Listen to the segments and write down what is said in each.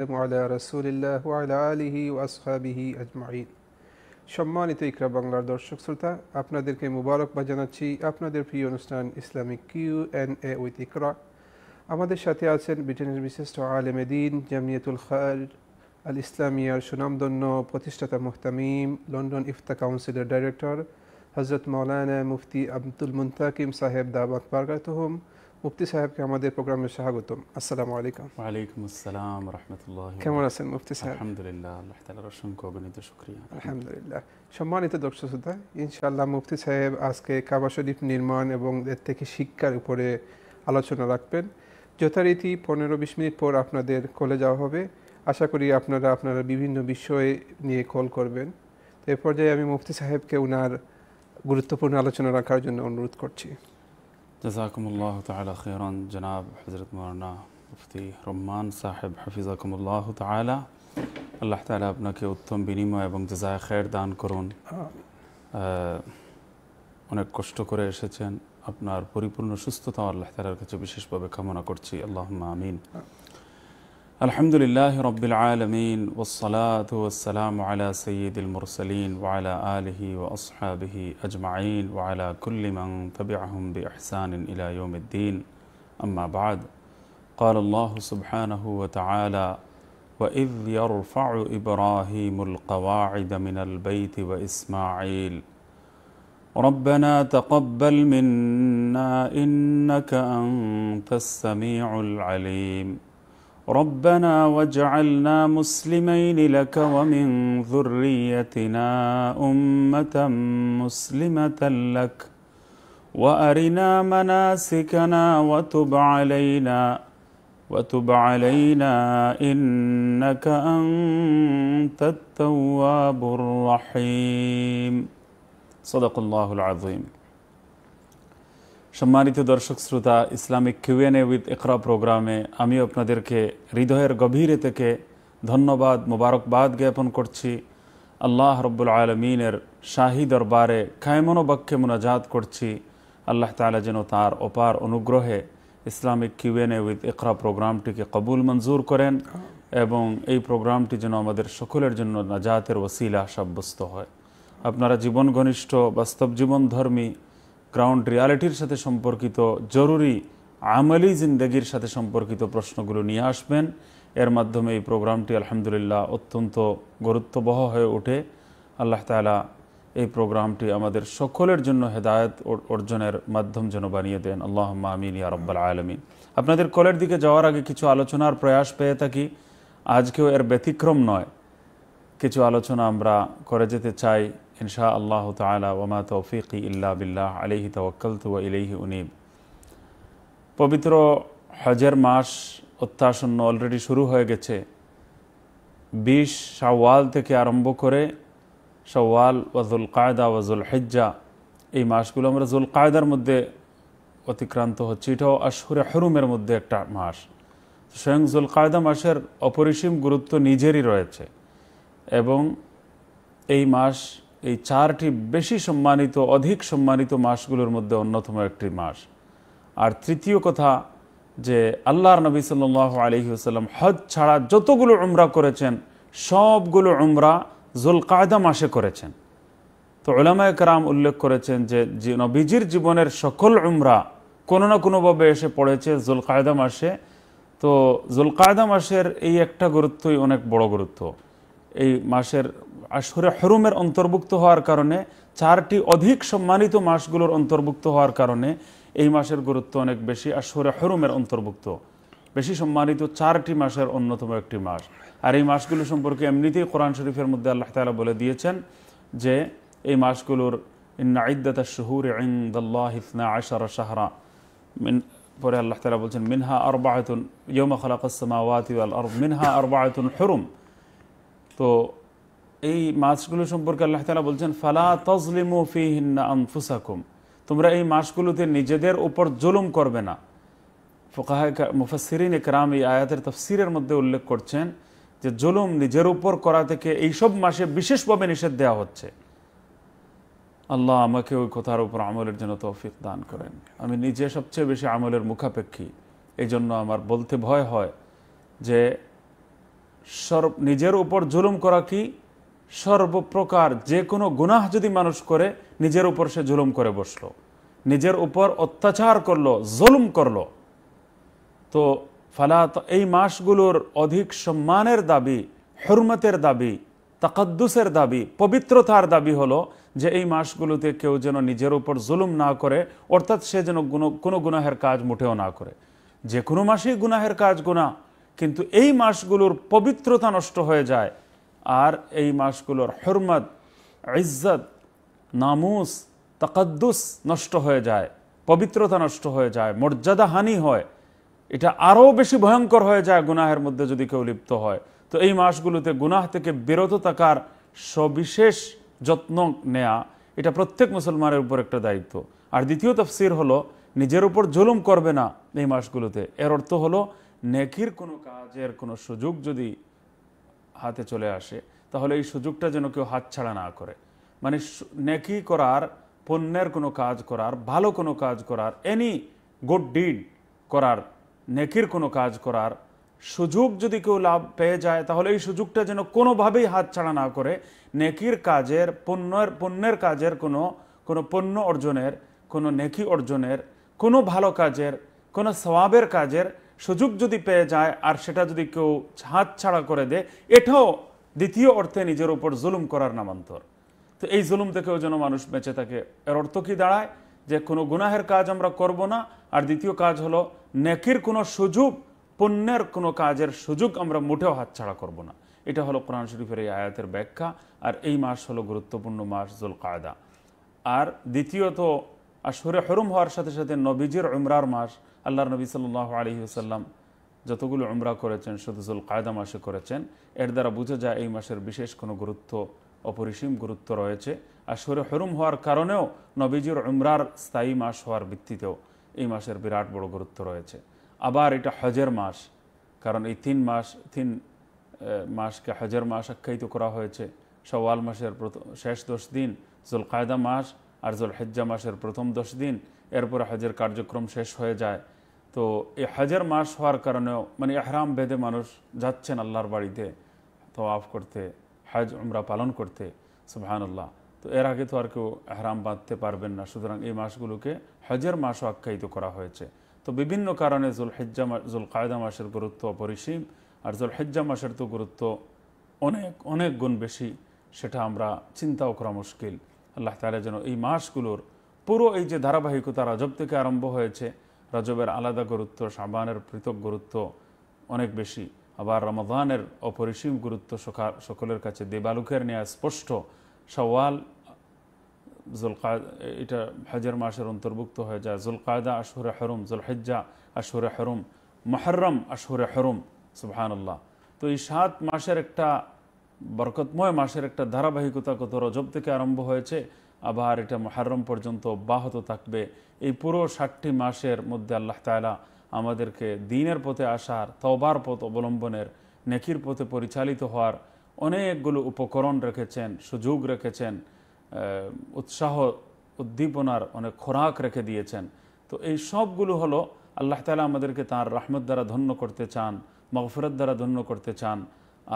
على رسول الله وعلى আলিহি ওয়াসহাবিহি আজমাইন সম্মানিত ইকরা বাংলার দর্শক শ্রোতা আপনাদেরকে মুবারকবাদ জানাচ্ছি আপনাদের প্রিয় অনুষ্ঠান Islamic Q and A with Iqra আমাদের সাথে আছেন ব্রিটেনের বিশিষ্ট আলেম দিন জামিয়াতুল খাল আল ইসলামিয়ার সুনামদন্য প্রতিষ্ঠাতা মুহতামিম লন্ডন ইফতা কাউন্সিলের ডাইরেক্টর হজরত মৌলানা মুফতি আব্দুল মুন্তাকিম সাহেব দাবাক বারকাতহম মুফতি সাহেবকে আমাদের প্রোগ্রামে স্বাগতম আসসালাম আলাইকুম ওয়ালাইকুম আসসালাম রহমতুল্লাহ কেমন আছেন মুফতি সাহেব আলহামদুলিল্লাহ আল্লাহ তালার অসংখ্য অগণিত শুক্রিয়া আলহামদুলিল্লাহ সম্মানিত দর্শক শ্রোতা ইনশাআল্লাহ মুফতি সাহেব আজকে কাবা শরীফ নির্মাণ এবং এর থেকে শিক্ষার উপরে আলোচনা রাখবেন যথারীতি পনেরো বিশ মিনিট পর আপনাদের কলে যাওয়া হবে আশা করি আপনারা আপনারা বিভিন্ন বিষয়ে নিয়ে কল করবেন তো এ পর্যায়ে আমি মুফতি সাহেবকে ওনার গুরুত্বপূর্ণ আলোচনা রাখার জন্য অনুরোধ করছি জাজাকুমুল্লাহ তালা খেরান জনাব হজরত মৌলানা মুফতি রহমান সাহেব হাফিজাকুমুল্লাহ তালা আল্লাহ তালা আপনাকে উত্তম বিনিময় এবং জাজায় খের দান করুন অনেক কষ্ট করে এসেছেন আপনার পরিপূর্ণ সুস্থতা আল্লাহ তালার কাছে বিশেষভাবে কামনা করছি আল্লাহ আমিন الحمد لله رب العالمين والصلاة والسلام على سيد المرسلين وعلى آله وأصحابه أجمعين وعلى كل من تبعهم بإحسان إلى يوم الدين أما بعد قال الله سبحانه وتعالى وإذ يرفع إبراهيم القواعد من البيت وإسماعيل ربنا تقبل منا إنك أنت السميع العليم ربنا واجعلنا مسلمين لك ومن ذريتنا امه مسلمه لك وارنا مناسكنا وتب علينا وتب علينا انك انت التواب الرحيم صدق الله العظيم সম্মানিত দর্শক শ্রোতা ইসলামিক কিউএনএ উইথ একরা প্রোগ্রামে আমি আপনাদেরকে হৃদয়ের গভীরে থেকে ধন্যবাদ মোবারকবাদ জ্ঞাপন করছি আল্লাহ রব্বুল আলমিনের শাহী দরবারে খায়মন বাক্যে মোনাজাত করছি আল্লাহ তালা যেন তার অপার অনুগ্রহে ইসলামিক কিউএনএ উইথ একরা প্রোগ্রামটিকে কবুল মঞ্জুর করেন এবং এই প্রোগ্রামটি যেন আমাদের সকলের জন্য নাজাতের ওসিলা সাব্যস্ত হয় আপনারা জীবন ঘনিষ্ঠ বাস্তব জীবনধর্মী গ্রাউন্ড রিয়ালিটির সাথে সম্পর্কিত জরুরি আমলি জিন্দগির সাথে সম্পর্কিত প্রশ্নগুলো নিয়ে আসবেন এর মাধ্যমে এই প্রোগ্রামটি আলহামদুলিল্লাহ অত্যন্ত গুরুত্ববহ হয়ে ওঠে আল্লাহ তালা এই প্রোগ্রামটি আমাদের সকলের জন্য হেদায়ত অর্জনের মাধ্যম যেন বানিয়ে দেন আল্লাহ আমিন ইয়ারব্বাল আলমিন আপনাদের কলের দিকে যাওয়ার আগে কিছু আলোচনার প্রয়াস পেয়ে থাকি আজকেও এর ব্যতিক্রম নয় কিছু আলোচনা আমরা করে যেতে চাই ইনশা আল্লাহ তালা ওমা তৌফিক ইল্লা বিল্লাহ আলিহি তু ইলেহি উনিব পবিত্র হজের মাস অত্যাসন্ন অলরেডি শুরু হয়ে গেছে বিশ সাওয়াল থেকে আরম্ভ করে শাওয়াল ওয়াজুল কায়দা ওয়াজুল হেজ্জা এই মাসগুলো আমরা জুল কায়দার মধ্যে অতিক্রান্ত হচ্ছি এটাও আশুরে হরুমের মধ্যে একটা মাস স্বয়ং জুল কায়দা মাসের অপরিসীম গুরুত্ব নিজেরই রয়েছে এবং এই মাস এই চারটি বেশি সম্মানিত অধিক সম্মানিত মাসগুলোর মধ্যে অন্যতম একটি মাস আর তৃতীয় কথা যে আল্লাহর নবী সাল আলহি আসাল্লাম হজ ছাড়া যতগুলো উমরা করেছেন সবগুলো উমরা জুলকায়দা মাসে করেছেন তো ওলামা একরাম উল্লেখ করেছেন যে নবীজির জীবনের সকল উমরা কোনো না কোনোভাবে এসে পড়েছে জুলকায়দা মাসে তো জুলকায়দা মাসের এই একটা গুরুত্বই অনেক বড় গুরুত্ব এই মাসের আসরে হরুমের অন্তর্ভুক্ত হওয়ার কারণে চারটি অধিক সম্মানিত মাসগুলোর অন্তর্ভুক্ত হওয়ার কারণে এই মাসের গুরুত্ব অনেক বেশি আসরে হরুমের অন্তর্ভুক্ত বেশি সম্মানিত চারটি মাসের অন্যতম একটি মাস আর এই মাসগুলো সম্পর্কে এমনিতেই কোরআন শরীফের মধ্যে আল্লাহ তালা বলে দিয়েছেন যে এই মাসগুলোর শহুর আশারা শাহরা মিন পরে আল্লাহ তালা বলছেন মিনহা আরবাহতুন ইয়মা খালাকাসমা ওয়াতি মিনহা আরবাহতুন হরুম তো এই মাছগুলো সম্পর্কে আল্লাহ তালা বলছেন ফালা তজলিমু ফিহিন্না আনফুসাকুম তোমরা এই মাছগুলোতে নিজেদের ওপর জুলুম করবে না ফোকাহ মুফাসিরিন একরাম এই আয়াতের তফসিরের মধ্যে উল্লেখ করছেন যে জুলুম নিজের উপর করা থেকে এইসব মাসে বিশেষভাবে নিষেধ দেওয়া হচ্ছে আল্লাহ আমাকে ওই কথার উপর আমলের জন্য তৌফিক দান করেন আমি নিজে সবচেয়ে বেশি আমলের মুখাপেক্ষী এই জন্য আমার বলতে ভয় হয় যে সর্ব নিজের উপর জুলুম করা কি সর্বপ্রকার যে কোনো গুনাহ যদি মানুষ করে নিজের উপর সে জুলুম করে বসলো নিজের উপর অত্যাচার করলো জুলুম করলো তো ফালা এই মাসগুলোর অধিক সম্মানের দাবি হরমতের দাবি তাকাদ্দুসের দাবি পবিত্রতার দাবি হলো যে এই মাসগুলোতে কেউ যেন নিজের উপর জুলুম না করে অর্থাৎ সে যেন কোনো গুনাহের কাজ মুঠেও না করে যে কোনো মাসেই গুনাহের কাজ গুণা কিন্তু এই মাসগুলোর পবিত্রতা নষ্ট হয়ে যায় আর এই মাসগুলোর হরমত ইজ্জত নামুস তাকদ্দুস নষ্ট হয়ে যায় পবিত্রতা নষ্ট হয়ে যায় মর্যাদা হানি হয় এটা আরও বেশি ভয়ঙ্কর হয়ে যায় গুনাহের মধ্যে যদি কেউ লিপ্ত হয় তো এই মাসগুলোতে গুনাহ থেকে বিরত থাকার সবিশেষ যত্ন নেয়া এটা প্রত্যেক মুসলমানের উপর একটা দায়িত্ব আর দ্বিতীয় তফসির হলো নিজের উপর জুলুম করবে না এই মাসগুলোতে এর অর্থ হলো নেকির কোনো কাজের কোনো সুযোগ যদি হাতে চলে আসে তাহলে এই সুযোগটা যেন কেউ হাতছাড়া না করে মানে নেকি করার পণ্যের কোনো কাজ করার ভালো কোনো কাজ করার এনি গুড ডিড করার নেকির কোনো কাজ করার সুযোগ যদি কেউ লাভ পেয়ে যায় তাহলে এই সুযোগটা যেন কোনোভাবেই হাতছাড়া না করে নেকির কাজের পণ্যের পণ্যের কাজের কোনো কোনো পণ্য অর্জনের কোনো নেকি অর্জনের কোনো ভালো কাজের কোনো সবাবের কাজের সুযোগ যদি পেয়ে যায় আর সেটা যদি কেউ হাত ছাড়া করে দেয় এটাও দ্বিতীয় অর্থে নিজের উপর জুলুম করার নামান্তর তো এই জুলুম থেকেও যেন মানুষ বেঁচে থাকে এর অর্থ কি দাঁড়ায় যে কোনো গুনাহের কাজ আমরা করব না আর দ্বিতীয় কাজ হলো নেকির কোনো সুযোগ পুণ্যের কোনো কাজের সুযোগ আমরা মোটেও হাতছাড়া করব না এটা হলো কোরআন শরীফের এই আয়াতের ব্যাখ্যা আর এই মাস হলো গুরুত্বপূর্ণ মাস জুল কায়দা আর দ্বিতীয়ত আর আসরে হরুম হওয়ার সাথে সাথে নবীজির উমরার মাস আল্লাহ নবী সাল্লাহ আলহি আসাল্লাম যতগুলো উমরা করেছেন সদুসুল কায়দা মাসে করেছেন এর দ্বারা বোঝা যায় এই মাসের বিশেষ কোনো গুরুত্ব অপরিসীম গুরুত্ব রয়েছে আর শরীর হরুম হওয়ার কারণেও নবীজির উমরার স্থায়ী মাস হওয়ার ভিত্তিতেও এই মাসের বিরাট বড় গুরুত্ব রয়েছে আবার এটা হজের মাস কারণ এই তিন মাস তিন মাসকে হজের মাস আখ্যায়িত করা হয়েছে সওয়াল মাসের শেষ দশ দিন জুল কায়দা মাস আর জুল হেজ্জা মাসের প্রথম দশ দিন এরপরে হজের কার্যক্রম শেষ হয়ে যায় তো এই হাজার মাস হওয়ার কারণেও মানে এহরাম বেদে মানুষ যাচ্ছেন আল্লাহর বাড়িতে তো আফ করতে হজ উমরা পালন করতে আল্লাহ তো এর আগে তো আর কেউ এহরাম বাঁধতে পারবেন না সুতরাং এই মাসগুলোকে হজের মাসও আখ্যায়িত করা হয়েছে তো বিভিন্ন কারণে মাস জুল কায়দা মাসের গুরুত্ব অপরিসীম আর হেজ্জা মাসের তো গুরুত্ব অনেক অনেক গুণ বেশি সেটা আমরা চিন্তাও করা মুশকিল আল্লাহ তালা যেন এই মাসগুলোর পুরো এই যে ধারাবাহিকতা রাজব থেকে আরম্ভ হয়েছে রাজবের আলাদা গুরুত্ব সাবানের পৃথক গুরুত্ব অনেক বেশি আবার রমাদানের অপরিসীম গুরুত্ব সকলের কাছে দেবালুকের নেয়া স্পষ্ট সওয়াল জুল এটা হাজার মাসের অন্তর্ভুক্ত হয়ে যায় জুলকায়দা আশহরে হরুম জুলহেজ্জা আশহরে হরুম মহরম আশহরে হরুম সুবাহানুল্লাহ তো এই সাত মাসের একটা বরকতময় মাসের একটা ধারাবাহিকতা কত রজব থেকে আরম্ভ হয়েছে আবার এটা মহারম পর্যন্ত অব্যাহত থাকবে এই পুরো ষাটটি মাসের মধ্যে আল্লাহ তালা আমাদেরকে দিনের পথে আসার তবার পথ অবলম্বনের নেকির পথে পরিচালিত হওয়ার অনেকগুলো উপকরণ রেখেছেন সুযোগ রেখেছেন উৎসাহ উদ্দীপনার অনেক খোরাক রেখে দিয়েছেন তো এই সবগুলো হলো আল্লাহ তালা আমাদেরকে তার রাহমত দ্বারা ধন্য করতে চান মগফরত দ্বারা ধন্য করতে চান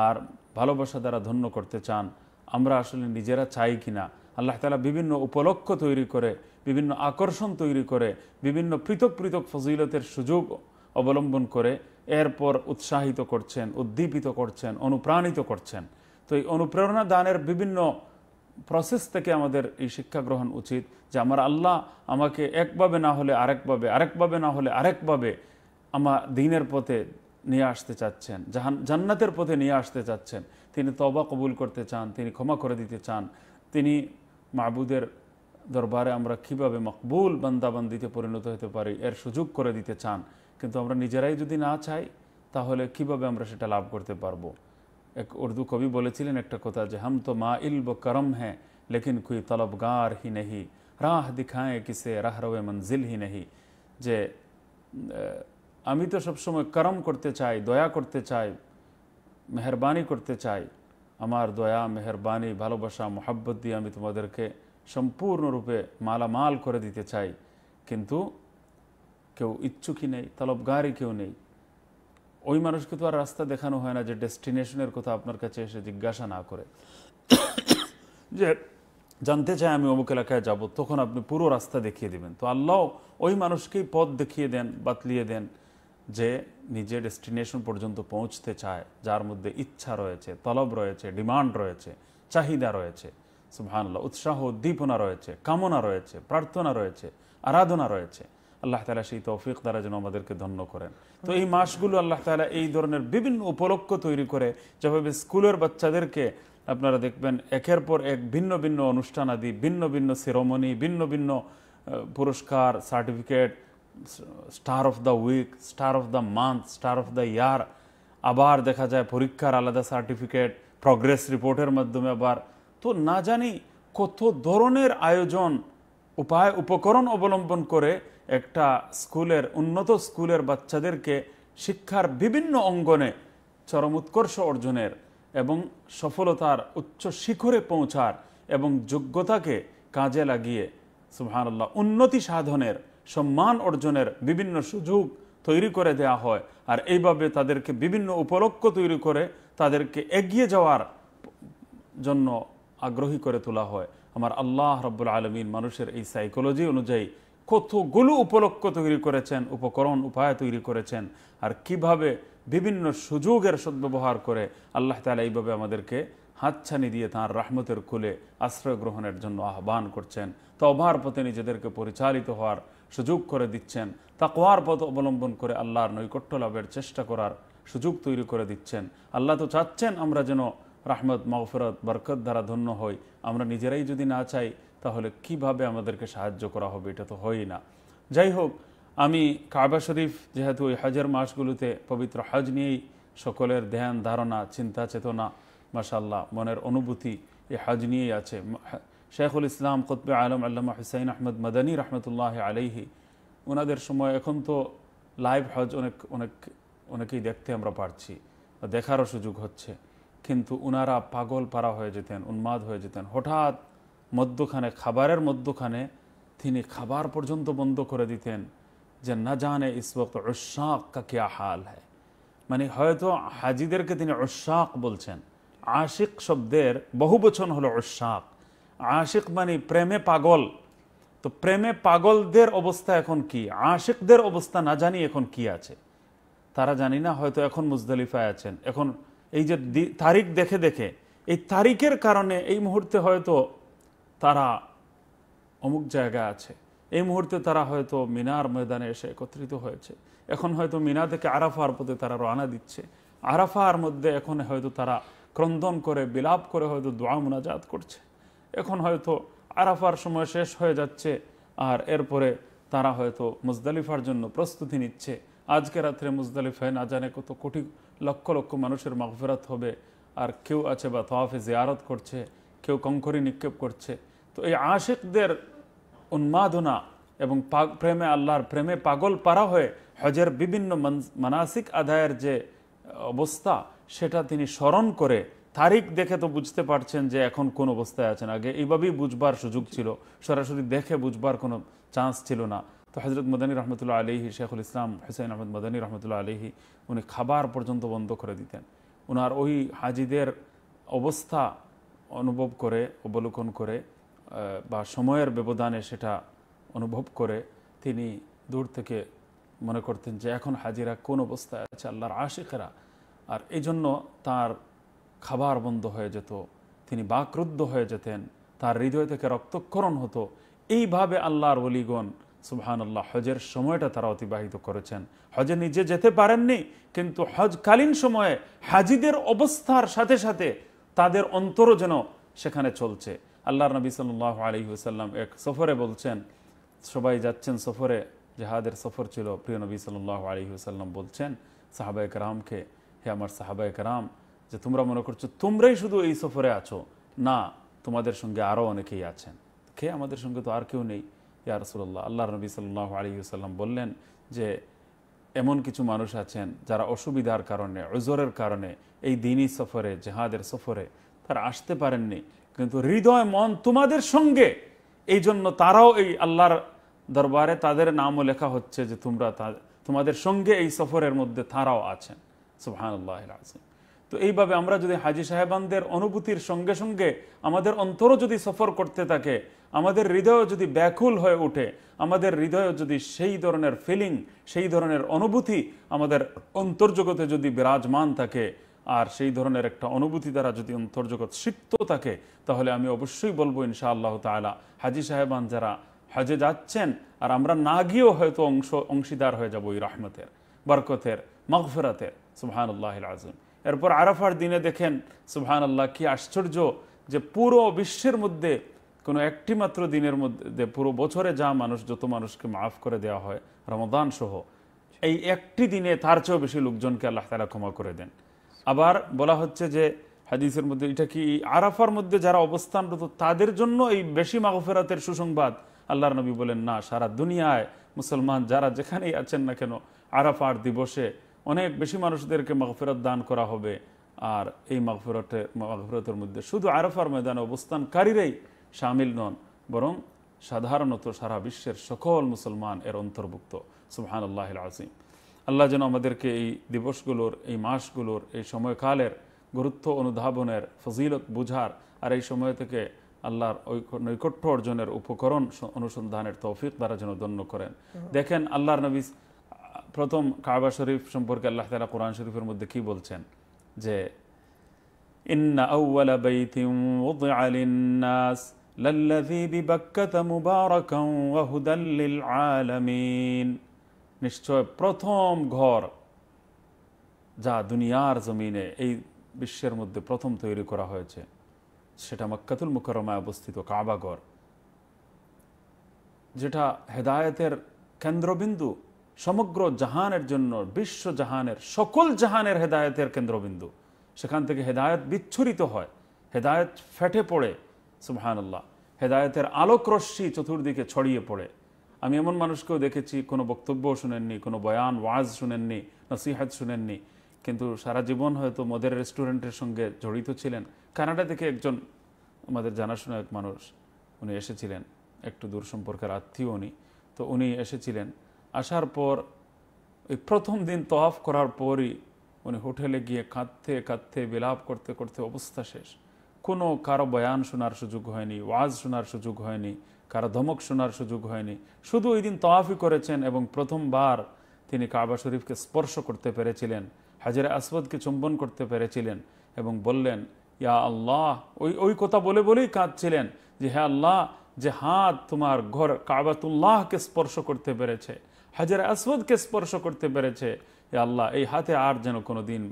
আর ভালোবাসা দ্বারা ধন্য করতে চান আমরা আসলে নিজেরা চাই কিনা আল্লাহ তালা বিভিন্ন উপলক্ষ তৈরি করে বিভিন্ন আকর্ষণ তৈরি করে বিভিন্ন পৃথক পৃথক ফজিলতের সুযোগ অবলম্বন করে এরপর উৎসাহিত করছেন উদ্দীপিত করছেন অনুপ্রাণিত করছেন তো এই অনুপ্রেরণা দানের বিভিন্ন প্রসেস থেকে আমাদের এই শিক্ষা গ্রহণ উচিত যে আমার আল্লাহ আমাকে একভাবে না হলে আরেকভাবে আরেকভাবে না হলে আরেকভাবে আমার দিনের পথে নিয়ে আসতে চাচ্ছেন জাহান জান্নাতের পথে নিয়ে আসতে চাচ্ছেন তিনি তবা কবুল করতে চান তিনি ক্ষমা করে দিতে চান তিনি মাহবুদের দরবারে আমরা কীভাবে মকবুল বান্দাবান্দিতে পরিণত হতে পারি এর সুযোগ করে দিতে চান কিন্তু আমরা নিজেরাই যদি না চাই তাহলে কিভাবে আমরা সেটা লাভ করতে পারবো এক উর্দু কবি বলেছিলেন একটা কথা যে হাম তো মা ইল ব করম হ্যাঁ লেকিন কুই তলবগার হি নেহি রাহ দিখায় কিসে রে মঞ্জিল হি নেহি যে আমি তো সবসময় করম করতে চাই দয়া করতে চাই মেহরবানি করতে চাই আমার দয়া মেহরবানি ভালোবাসা মোহাব্বত দিয়ে আমি তোমাদেরকে সম্পূর্ণরূপে মালামাল করে দিতে চাই কিন্তু কেউ ইচ্ছুকই নেই তলবগারই কেউ নেই ওই মানুষকে তো আর রাস্তা দেখানো হয় না যে ডেস্টিনেশনের কথা আপনার কাছে এসে জিজ্ঞাসা না করে যে জানতে চাই আমি অমুক এলাকায় যাব তখন আপনি পুরো রাস্তা দেখিয়ে দেবেন তো আল্লাহ ওই মানুষকেই পথ দেখিয়ে দেন বাতলিয়ে দেন যে নিজের ডেস্টিনেশন পর্যন্ত পৌঁছতে চায় যার মধ্যে ইচ্ছা রয়েছে তলব রয়েছে ডিমান্ড রয়েছে চাহিদা রয়েছে সুবহানাল্লাহ উৎসাহ উদ্দীপনা রয়েছে কামনা রয়েছে প্রার্থনা রয়েছে আরাধনা রয়েছে আল্লাহ তালা সেই তৌফিক দ্বারা যেন আমাদেরকে ধন্য করেন তো এই মাসগুলো আল্লাহ তালা এই ধরনের বিভিন্ন উপলক্ষ তৈরি করে যেভাবে স্কুলের বাচ্চাদেরকে আপনারা দেখবেন একের পর এক ভিন্ন ভিন্ন অনুষ্ঠান আদি ভিন্ন ভিন্ন সেরোমনি ভিন্ন ভিন্ন পুরস্কার certificate star of the week star of the month star of the year আবার দেখা যায় পরীক্ষার আলাদা সার্টিফিকেট প্রগ্রেস রিপোর্টের মাধ্যমে আবার তো না জানি কত ধরনের আয়োজন উপায় উপকরণ অবলম্বন করে একটা স্কুলের উন্নত স্কুলের বাচ্চাদেরকে শিক্ষার বিভিন্ন অঙ্গনে চরম উৎকর্ষ অর্জনের এবং সফলতার উচ্চ শিখরে পৌঁছার এবং যোগ্যতাকে কাজে লাগিয়ে সুবহানাল্লাহ উন্নতি সাধনের সম্মান অর্জনের বিভিন্ন সুযোগ তৈরি করে দেয়া হয় আর এইভাবে তাদেরকে বিভিন্ন উপলক্ষ তৈরি করে তাদেরকে এগিয়ে যাওয়ার জন্য আগ্রহী করে তোলা হয় আমার আল্লাহ রব্বুল আলমিন মানুষের এই সাইকোলজি অনুযায়ী কতগুলো উপলক্ষ তৈরি করেছেন উপকরণ উপায় তৈরি করেছেন আর কিভাবে বিভিন্ন সুযোগের সদ্ব্যবহার করে আল্লাহ তালা এইভাবে আমাদেরকে হাতছানি দিয়ে তাঁর রাহমতের কুলে আশ্রয় গ্রহণের জন্য আহ্বান করছেন অভার পথে নিজেদেরকে পরিচালিত হওয়ার সুযোগ করে দিচ্ছেন কোয়ার পথ অবলম্বন করে আল্লাহর নৈকট্য লাভের চেষ্টা করার সুযোগ তৈরি করে দিচ্ছেন আল্লাহ তো চাচ্ছেন আমরা যেন রাহমত মাগফরত বরকত দ্বারা ধন্য হই আমরা নিজেরাই যদি না চাই তাহলে কিভাবে আমাদেরকে সাহায্য করা হবে এটা তো হয়ই না যাই হোক আমি কাবা শরীফ যেহেতু ওই হজের মাসগুলোতে পবিত্র হজ নিয়েই সকলের ধ্যান ধারণা চিন্তা চেতনা মাসাল্লাহ মনের অনুভূতি এই হজ নিয়েই আছে শেখুল ইসলাম কতবে আলম আল্লামা হুসাইন আহমদ মাদানী রহমতুল্লাহ আলাইহি ওনাদের সময় এখন তো লাইভ হজ অনেক অনেক অনেকেই দেখতে আমরা পারছি দেখারও সুযোগ হচ্ছে কিন্তু ওনারা পাগল পারা হয়ে যেতেন উন্মাদ হয়ে যেতেন হঠাৎ মধ্যখানে খাবারের মধ্যখানে তিনি খাবার পর্যন্ত বন্ধ করে দিতেন যে না জানে ইসবক বক্ত উশাক কা কে হাল হ্যাঁ মানে হয়তো হাজিদেরকে তিনি উশাক বলছেন আশিক শব্দের বহু বচন হলো উশাক আশিক মানে প্রেমে পাগল তো প্রেমে পাগলদের অবস্থা এখন কি আশিকদের অবস্থা না জানি এখন কি আছে তারা জানি না হয়তো এখন মুজদালিফায় আছেন এখন এই যে তারিখ দেখে দেখে এই তারিখের কারণে এই মুহূর্তে হয়তো তারা অমুক জায়গা আছে এই মুহূর্তে তারা হয়তো মিনার ময়দানে এসে একত্রিত হয়েছে এখন হয়তো মিনা থেকে আরাফার পথে তারা রওনা দিচ্ছে আরাফার মধ্যে এখন হয়তো তারা ক্রন্দন করে বিলাপ করে হয়তো দোয়া মোনাজাত করছে এখন হয়তো আরাফার সময় শেষ হয়ে যাচ্ছে আর এরপরে তারা হয়তো মুজদালিফার জন্য প্রস্তুতি নিচ্ছে আজকে রাত্রে মুজদালিফায় না জানে কত কোটি লক্ষ লক্ষ মানুষের মাফেরাত হবে আর কেউ আছে বা তোয়াফে জিয়ারত করছে কেউ কঙ্করি নিক্ষেপ করছে তো এই আশেকদের উন্মাদনা এবং প্রেমে আল্লাহর প্রেমে পাগল পারা হয়ে হজের বিভিন্ন মানসিক আদায়ের যে অবস্থা সেটা তিনি স্মরণ করে তারিখ দেখে তো বুঝতে পারছেন যে এখন কোন অবস্থায় আছেন আগে এইভাবেই বুঝবার সুযোগ ছিল সরাসরি দেখে বুঝবার কোনো চান্স ছিল না তো হজরত মদানী রহমতুল্লাহ আলহি শেখুল ইসলাম হুসাইন আহমদ মদানী রহমতুল্লাহ আলহি উনি খাবার পর্যন্ত বন্ধ করে দিতেন ওনার ওই হাজিদের অবস্থা অনুভব করে অবলোকন করে বা সময়ের ব্যবধানে সেটা অনুভব করে তিনি দূর থেকে মনে করতেন যে এখন হাজিরা কোন অবস্থায় আছে আল্লাহর আশেখেরা আর এই জন্য তাঁর খাবার বন্ধ হয়ে যেত তিনি বাকরুদ্ধ হয়ে যেতেন তার হৃদয় থেকে রক্তক্ষরণ হতো এইভাবে আল্লাহর অলিগণ সুবহানাল্লাহ হজের সময়টা তারা অতিবাহিত করেছেন হজে নিজে যেতে পারেননি কিন্তু হজকালীন সময়ে হাজিদের অবস্থার সাথে সাথে তাদের অন্তরও যেন সেখানে চলছে আল্লাহর নবী সাল্লাহ আলী হুসাল্লাম এক সফরে বলছেন সবাই যাচ্ছেন সফরে যাহাদের সফর ছিল প্রিয় নবী সাল্লাহ আলী হুসাল্লাম বলছেন সাহাবায়ক রামকে হে আমার সাহাবায়ক রাম যে তোমরা মনে করছো তোমরাই শুধু এই সফরে আছো না তোমাদের সঙ্গে আরও অনেকেই আছেন কে আমাদের সঙ্গে তো আর কেউ নেই ইয়া রসুল্লাহ আল্লাহ নবী সাল্লাহ আলিউসাল্লাম বললেন যে এমন কিছু মানুষ আছেন যারা অসুবিধার কারণে ওজরের কারণে এই দিনই সফরে জেহাদের সফরে তারা আসতে পারেননি কিন্তু হৃদয় মন তোমাদের সঙ্গে এই জন্য তারাও এই আল্লাহর দরবারে তাদের নামও লেখা হচ্ছে যে তোমরা তোমাদের সঙ্গে এই সফরের মধ্যে তারাও আছেন সুবাহ আল্লাহ আসেন তো এইভাবে আমরা যদি হাজি সাহেবানদের অনুভূতির সঙ্গে সঙ্গে আমাদের অন্তরও যদি সফর করতে থাকে আমাদের হৃদয় যদি ব্যাকুল হয়ে ওঠে আমাদের হৃদয় যদি সেই ধরনের ফিলিং সেই ধরনের অনুভূতি আমাদের অন্তর্জগতে যদি বিরাজমান থাকে আর সেই ধরনের একটা অনুভূতি দ্বারা যদি অন্তর্জগৎ সিক্ত থাকে তাহলে আমি অবশ্যই বলবো ইনশা আল্লাহ তালা হাজি সাহেবান যারা হজে যাচ্ছেন আর আমরা না গিয়েও হয়তো অংশ অংশীদার হয়ে যাবো ওই রাহমতের বরকতের সুহান আল্লাহ আজম এরপর আরাফার দিনে দেখেন সুহান আল্লাহ কি আশ্চর্য যে পুরো বিশ্বের মধ্যে কোনো একটি মাত্র দিনের মধ্যে পুরো বছরে যা মানুষ যত মানুষকে মাফ করে দেওয়া হয় রমদান সহ এই একটি দিনে তার চেয়েও বেশি লোকজনকে আল্লাহ তালা ক্ষমা করে দেন আবার বলা হচ্ছে যে হাদিসের মধ্যে এটা কি আরাফার মধ্যে যারা অবস্থানরত তাদের জন্য এই বেশি মাগফেরাতের সুসংবাদ আল্লাহর নবী বলেন না সারা দুনিয়ায় মুসলমান যারা যেখানেই আছেন না কেন আরাফার দিবসে অনেক বেশি মানুষদেরকে মাগফিরাত দান করা হবে আর এই মাগফিরতের মাগফিরতের মধ্যে শুধু আরফার ময়দানে অবস্থানকারীরাই সামিল নন বরং সাধারণত সারা বিশ্বের সকল মুসলমান এর অন্তর্ভুক্ত সুবহান আল্লাহ আজিম আল্লাহ যেন আমাদেরকে এই দিবসগুলোর এই মাসগুলোর এই সময়কালের গুরুত্ব অনুধাবনের ফজিলত বুঝার আর এই সময় থেকে আল্লাহর নৈকট্য অর্জনের উপকরণ অনুসন্ধানের তৌফিক দ্বারা যেন ধন্য করেন দেখেন আল্লাহর নবী প্রথম কাবা শরীফ সম্পর্কে আল্লাহ তালা কোরআন শরীফের মধ্যে কি বলছেন যে নিশ্চয় প্রথম ঘর যা দুনিয়ার জমিনে এই বিশ্বের মধ্যে প্রথম তৈরি করা হয়েছে সেটা মক্কাতুল মুকরমায় অবস্থিত কাবাগর যেটা হেদায়তের কেন্দ্রবিন্দু সমগ্র জাহানের জন্য বিশ্ব জাহানের সকল জাহানের হেদায়তের কেন্দ্রবিন্দু সেখান থেকে হেদায়ত বিচ্ছুরিত হয় হেদায়ত ফেটে পড়ে আল্লাহ হেদায়তের আলোকরশ্মি চতুর্দিকে ছড়িয়ে পড়ে আমি এমন মানুষকেও দেখেছি কোনো বক্তব্য শুনেননি কোনো বয়ান ওয়াজ শুনেননি নসিহাত শুনেননি কিন্তু সারা জীবন হয়তো মদের রেস্টুরেন্টের সঙ্গে জড়িত ছিলেন কানাডা থেকে একজন আমাদের জানাশোনা এক মানুষ উনি এসেছিলেন একটু দূর সম্পর্কের আত্মীয় উনি তো উনি এসেছিলেন আসার পর ওই প্রথম দিন তহাফ করার পরই উনি হোটেলে গিয়ে কাঁদতে কাঁদতে বিলাপ করতে করতে অবস্থা শেষ কোনো কারো বয়ান শোনার সুযোগ হয়নি ওয়াজ শোনার সুযোগ হয়নি কারো ধমক শোনার সুযোগ হয়নি শুধু ওই দিন তহাফি করেছেন এবং প্রথমবার তিনি কাবা শরীফকে স্পর্শ করতে পেরেছিলেন হাজিরা আসবদকে চুম্বন করতে পেরেছিলেন এবং বললেন ইয়া আল্লাহ ওই ওই কথা বলে বলেই কাঁদছিলেন যে হ্যাঁ আল্লাহ যে হাত তোমার ঘর কাবাতুল্লাহকে স্পর্শ করতে পেরেছে হাজার আসওয়াদকে স্পর্শ করতে পেরেছে এ আল্লাহ এই হাতে আর যেন কোনো দিন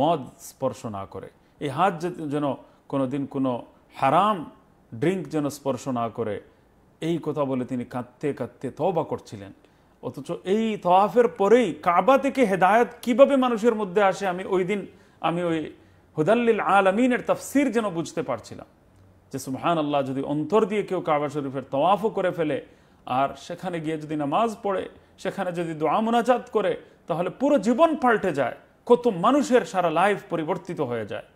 মদ স্পর্শ না করে এই হাত যেন কোনো দিন কোনো হারাম ড্রিঙ্ক যেন স্পর্শ না করে এই কথা বলে তিনি কাঁদতে কাঁদতে তবা করছিলেন অথচ এই তওয়াফের পরেই কাবা থেকে হেদায়ত কিভাবে মানুষের মধ্যে আসে আমি ওই দিন আমি ওই হুদাল্লিল আলমিনের তাফসির যেন বুঝতে পারছিলাম যে সুহান আল্লাহ যদি অন্তর দিয়ে কেউ কাবা শরীফের তওয়াফও করে ফেলে আর সেখানে গিয়ে যদি নামাজ পড়ে সেখানে যদি দোয়া মোনাজাত করে তাহলে পুরো জীবন পাল্টে যায় কত মানুষের সারা লাইফ পরিবর্তিত হয়ে যায়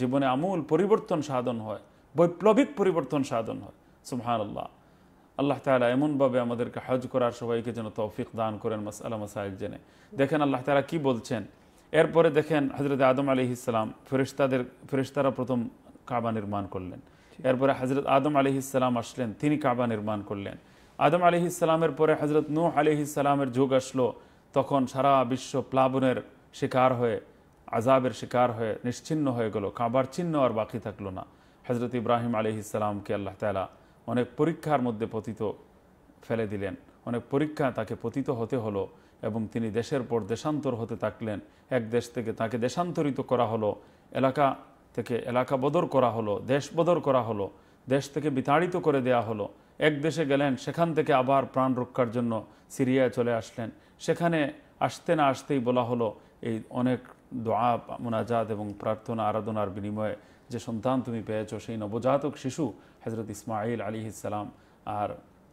জীবনে আমূল পরিবর্তন সাধন হয় বৈপ্লবিক পরিবর্তন সাধন হয় সুহান আল্লাহ আল্লাহ তালা এমনভাবে আমাদেরকে হজ করার সবাইকে যেন তৌফিক দান করেন মাসালা মাসাইল জেনে দেখেন আল্লাহ তালা কি বলছেন এরপরে দেখেন হজরত আদম আলি ইসলাম ফেরিস্তাদের ফেরিস্তারা প্রথম কাবা নির্মাণ করলেন এরপরে হজরত আদম আলি ইসলাম আসলেন তিনি কাবা নির্মাণ করলেন আদম আলী ইসলামের পরে হজরত নু আলি ইসলামের যুগ আসলো তখন সারা বিশ্ব প্লাবনের শিকার হয়ে আজাবের শিকার হয়ে নিশ্চিন্ন হয়ে গেল কাবার চিহ্ন আর বাকি থাকলো না হজরত ইব্রাহিম আলি ইসলামকে আল্লাহ তালা অনেক পরীক্ষার মধ্যে পতিত ফেলে দিলেন অনেক পরীক্ষা তাকে পতিত হতে হলো এবং তিনি দেশের পর দেশান্তর হতে থাকলেন এক দেশ থেকে তাকে দেশান্তরিত করা হলো এলাকা থেকে এলাকা বদর করা হলো দেশ বদর করা হলো দেশ থেকে বিতাড়িত করে দেয়া হলো এক দেশে গেলেন সেখান থেকে আবার প্রাণ রক্ষার জন্য সিরিয়ায় চলে আসলেন সেখানে আসতে না আসতেই বলা হলো এই অনেক দোয়া মোনাজাত এবং প্রার্থনা আরাধনার বিনিময়ে যে সন্তান তুমি পেয়েছো সেই নবজাতক শিশু হজরত ইসমাইল আলী ইসালাম আর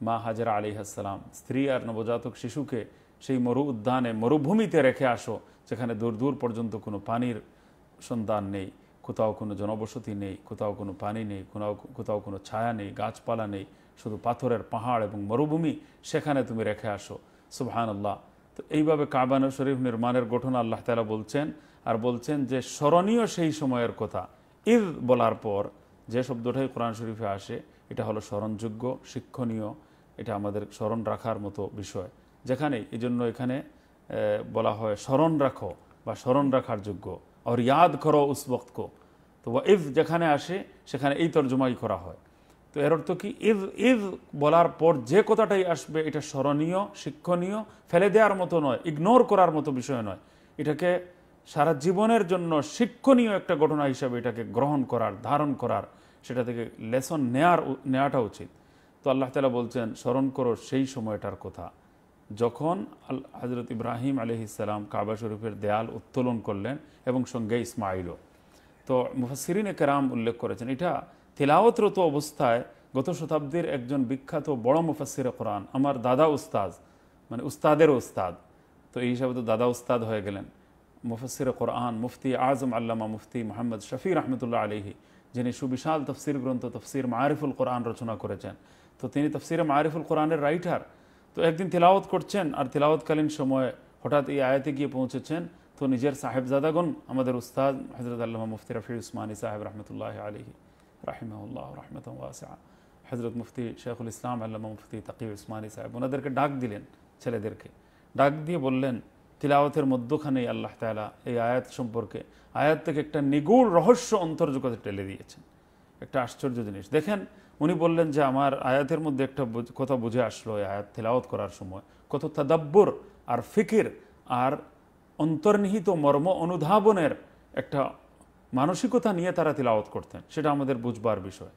মা হাজরা আলী হাসালাম স্ত্রী আর নবজাতক শিশুকে সেই মরু উদ্যানে মরুভূমিতে রেখে আসো যেখানে দূর দূর পর্যন্ত কোনো পানির সন্তান নেই কোথাও কোনো জনবসতি নেই কোথাও কোনো পানি নেই কোথাও কোথাও কোনো ছায়া নেই গাছপালা নেই শুধু পাথরের পাহাড় এবং মরুভূমি সেখানে তুমি রেখে আসো সুবহান আল্লাহ তো এইভাবে কাবান শরীফ নির্মাণের গঠন আল্লাহ তালা বলছেন আর বলছেন যে স্মরণীয় সেই সময়ের কথা ঈদ বলার পর যে শব্দটাই কোরআন শরীফে আসে এটা হলো স্মরণযোগ্য শিক্ষণীয় এটা আমাদের স্মরণ রাখার মতো বিষয় যেখানে এই জন্য এখানে বলা হয় স্মরণ রাখো বা স্মরণ রাখার যোগ্য আর ইয়াদ করো উসবক্ত তো ইফ যেখানে আসে সেখানে এই তর্জমাই করা হয় তো এর অর্থ কি ঈদ ঈদ বলার পর যে কথাটাই আসবে এটা স্মরণীয় শিক্ষণীয় ফেলে দেওয়ার মতো নয় ইগনোর করার মতো বিষয় নয় এটাকে সারা জীবনের জন্য শিক্ষণীয় একটা ঘটনা হিসাবে এটাকে গ্রহণ করার ধারণ করার সেটা থেকে লেসন নেয়ার নেওয়াটা উচিত তো আল্লাহ তালা বলছেন স্মরণ করো সেই সময়টার কথা যখন আল হজরত ইব্রাহিম ইসলাম কাবা শরীফের দেয়াল উত্তোলন করলেন এবং সঙ্গে ইসমাইলও তো মুফাসিরিন একরাম উল্লেখ করেছেন এটা তিলাওয়াতরত অবস্থায় গত শতাব্দীর একজন বিখ্যাত বড় মুফাসির কোরআন আমার দাদা উস্তাজ মানে উস্তাদের উস্তাদ তো এই হিসাবে তো দাদা উস্তাদ হয়ে গেলেন মুফাসির কোরআন মুফতি আজম আল্লামা মুফতি মোহাম্মদ শফি রহমতুল্লাহ আলহি যিনি সুবিশাল তফসির গ্রন্থ তফসির মারিফুল কোরআন রচনা করেছেন তো তিনি তফসিরে মারিফুল কোরআনের রাইটার তো একদিন তিলাওয়াত করছেন আর তিলাওয়াতকালীন সময়ে হঠাৎ এই আয়াতে গিয়ে পৌঁছেছেন তো নিজের সাহেবজাদাগণ আমাদের উস্তাদ হজরত আল্লাহ মুফতি রফি উসমানী সাহেব রহমতুল্লাহ আলহী রাহিমাহুল্লাহ রহমতাম ওয়াসা হজরত মুফতি শেখুল ইসলাম আল্লাহ মুফতি তাকিব ইসমানী সাহেব ওনাদেরকে ডাক দিলেন ছেলেদেরকে ডাক দিয়ে বললেন তিলাওয়াতের মধ্যখানেই আল্লাহ তালা এই আয়াত সম্পর্কে আয়াত থেকে একটা নিগুড় রহস্য অন্তর্জগতে টেলে দিয়েছেন একটা আশ্চর্য জিনিস দেখেন উনি বললেন যে আমার আয়াতের মধ্যে একটা কথা বুঝে আসলো এই আয়াত তেলাওয়াত করার সময় কত তাদাব্বর আর ফিকির আর অন্তর্নিহিত মর্ম অনুধাবনের একটা মানসিকতা নিয়ে তারা তিলাওয়াত করতেন সেটা আমাদের বুঝবার বিষয়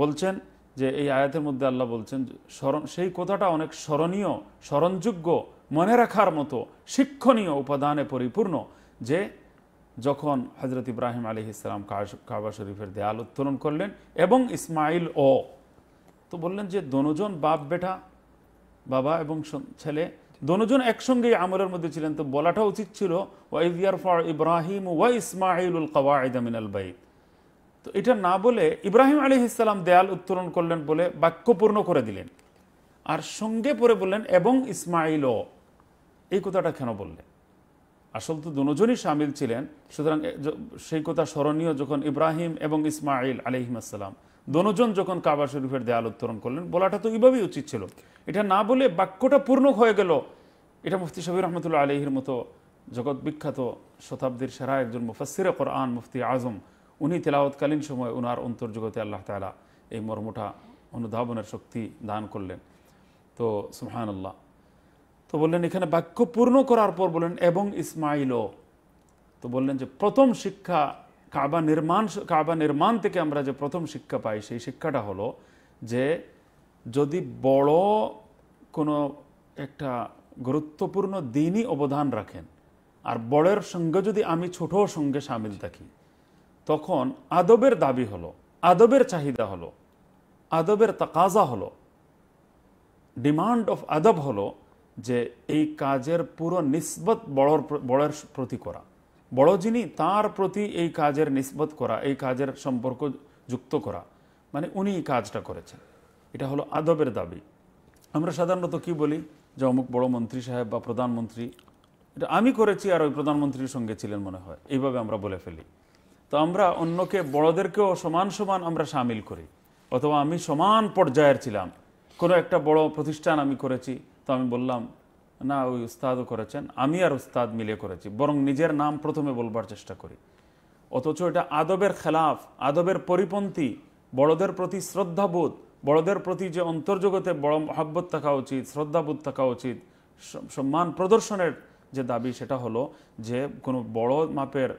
বলছেন যে এই আয়াতের মধ্যে আল্লাহ বলছেন স্মরণ সেই কথাটা অনেক স্মরণীয় স্মরণযোগ্য মনে রাখার মতো শিক্ষণীয় উপাদানে পরিপূর্ণ যে যখন হজরত ইব্রাহিম আলী ইসলাম কাবা শরীফের দেয়াল উত্তোলন করলেন এবং ইসমাইল ও তো বললেন যে দনোজন বাপ বেটা বাবা এবং ছেলে দনজন একসঙ্গেই আমলের মধ্যে ছিলেন তো বলাটা উচিত ছিল ওয়াইদিয়ার ফর ইব্রাহিম ওয়া ইসমাইলুল কওয়াইদামিনাল বাইত তো এটা না বলে ইব্রাহিম আলী ইসলাম দেয়াল উত্তোলন করলেন বলে বাক্যপূর্ণ করে দিলেন আর সঙ্গে পরে বললেন এবং ইসমাইল এই কথাটা কেন বললেন আসল তো দুজনই সামিল ছিলেন সুতরাং সেই কথা স্মরণীয় যখন ইব্রাহিম এবং ইসমাইল আলহিমাসাল্লাম দুজন যখন কাবা শরীফের দেয়াল উত্তোলন করলেন বলাটা তো এইভাবেই উচিত ছিল এটা না বলে বাক্যটা পূর্ণ হয়ে গেল এটা মুফতি শবির রহমতুল্লাহ আলহির মতো জগৎ বিখ্যাত শতাব্দীর সেরা একজন মুফাসিরে কোরআন মুফতি আজম উনি তেলাওয়াতকালীন সময় উনার অন্তর্জগতে আল্লাহ তালা এই মর্মটা অনুধাবনের শক্তি দান করলেন তো আল্লাহ তো বললেন এখানে বাক্য পূর্ণ করার পর বললেন এবং ইসমাইলও তো বললেন যে প্রথম শিক্ষা কাবা নির্মাণ কাবা নির্মাণ থেকে আমরা যে প্রথম শিক্ষা পাই সেই শিক্ষাটা হলো যে যদি বড় কোনো একটা গুরুত্বপূর্ণ দিনই অবদান রাখেন আর বড়ের সঙ্গে যদি আমি ছোটর সঙ্গে সামিল থাকি তখন আদবের দাবি হলো আদবের চাহিদা হলো আদবের তাকাজা হলো ডিমান্ড অফ আদব হলো যে এই কাজের পুরো নিসবত বড়র বড়ের প্রতি করা বড় যিনি তার প্রতি এই কাজের নিসবত করা এই কাজের সম্পর্ক যুক্ত করা মানে উনি এই কাজটা করেছেন এটা হলো আদবের দাবি আমরা সাধারণত কি বলি যে অমুক বড় মন্ত্রী সাহেব বা প্রধানমন্ত্রী এটা আমি করেছি আর ওই প্রধানমন্ত্রীর সঙ্গে ছিলেন মনে হয় এইভাবে আমরা বলে ফেলি তো আমরা অন্যকে বড়দেরকেও সমান সমান আমরা সামিল করি অথবা আমি সমান পর্যায়ের ছিলাম কোনো একটা বড় প্রতিষ্ঠান আমি করেছি তো আমি বললাম না ওই উস্তাদও করেছেন আমি আর উস্তাদ মিলে করেছি বরং নিজের নাম প্রথমে বলবার চেষ্টা করি অথচ এটা আদবের খেলাফ আদবের পরিপন্থী বড়দের প্রতি শ্রদ্ধাবোধ বড়দের প্রতি যে অন্তর্জগতে বড় মহাব্বত থাকা উচিত শ্রদ্ধাবোধ থাকা উচিত সম্মান প্রদর্শনের যে দাবি সেটা হলো যে কোনো বড় মাপের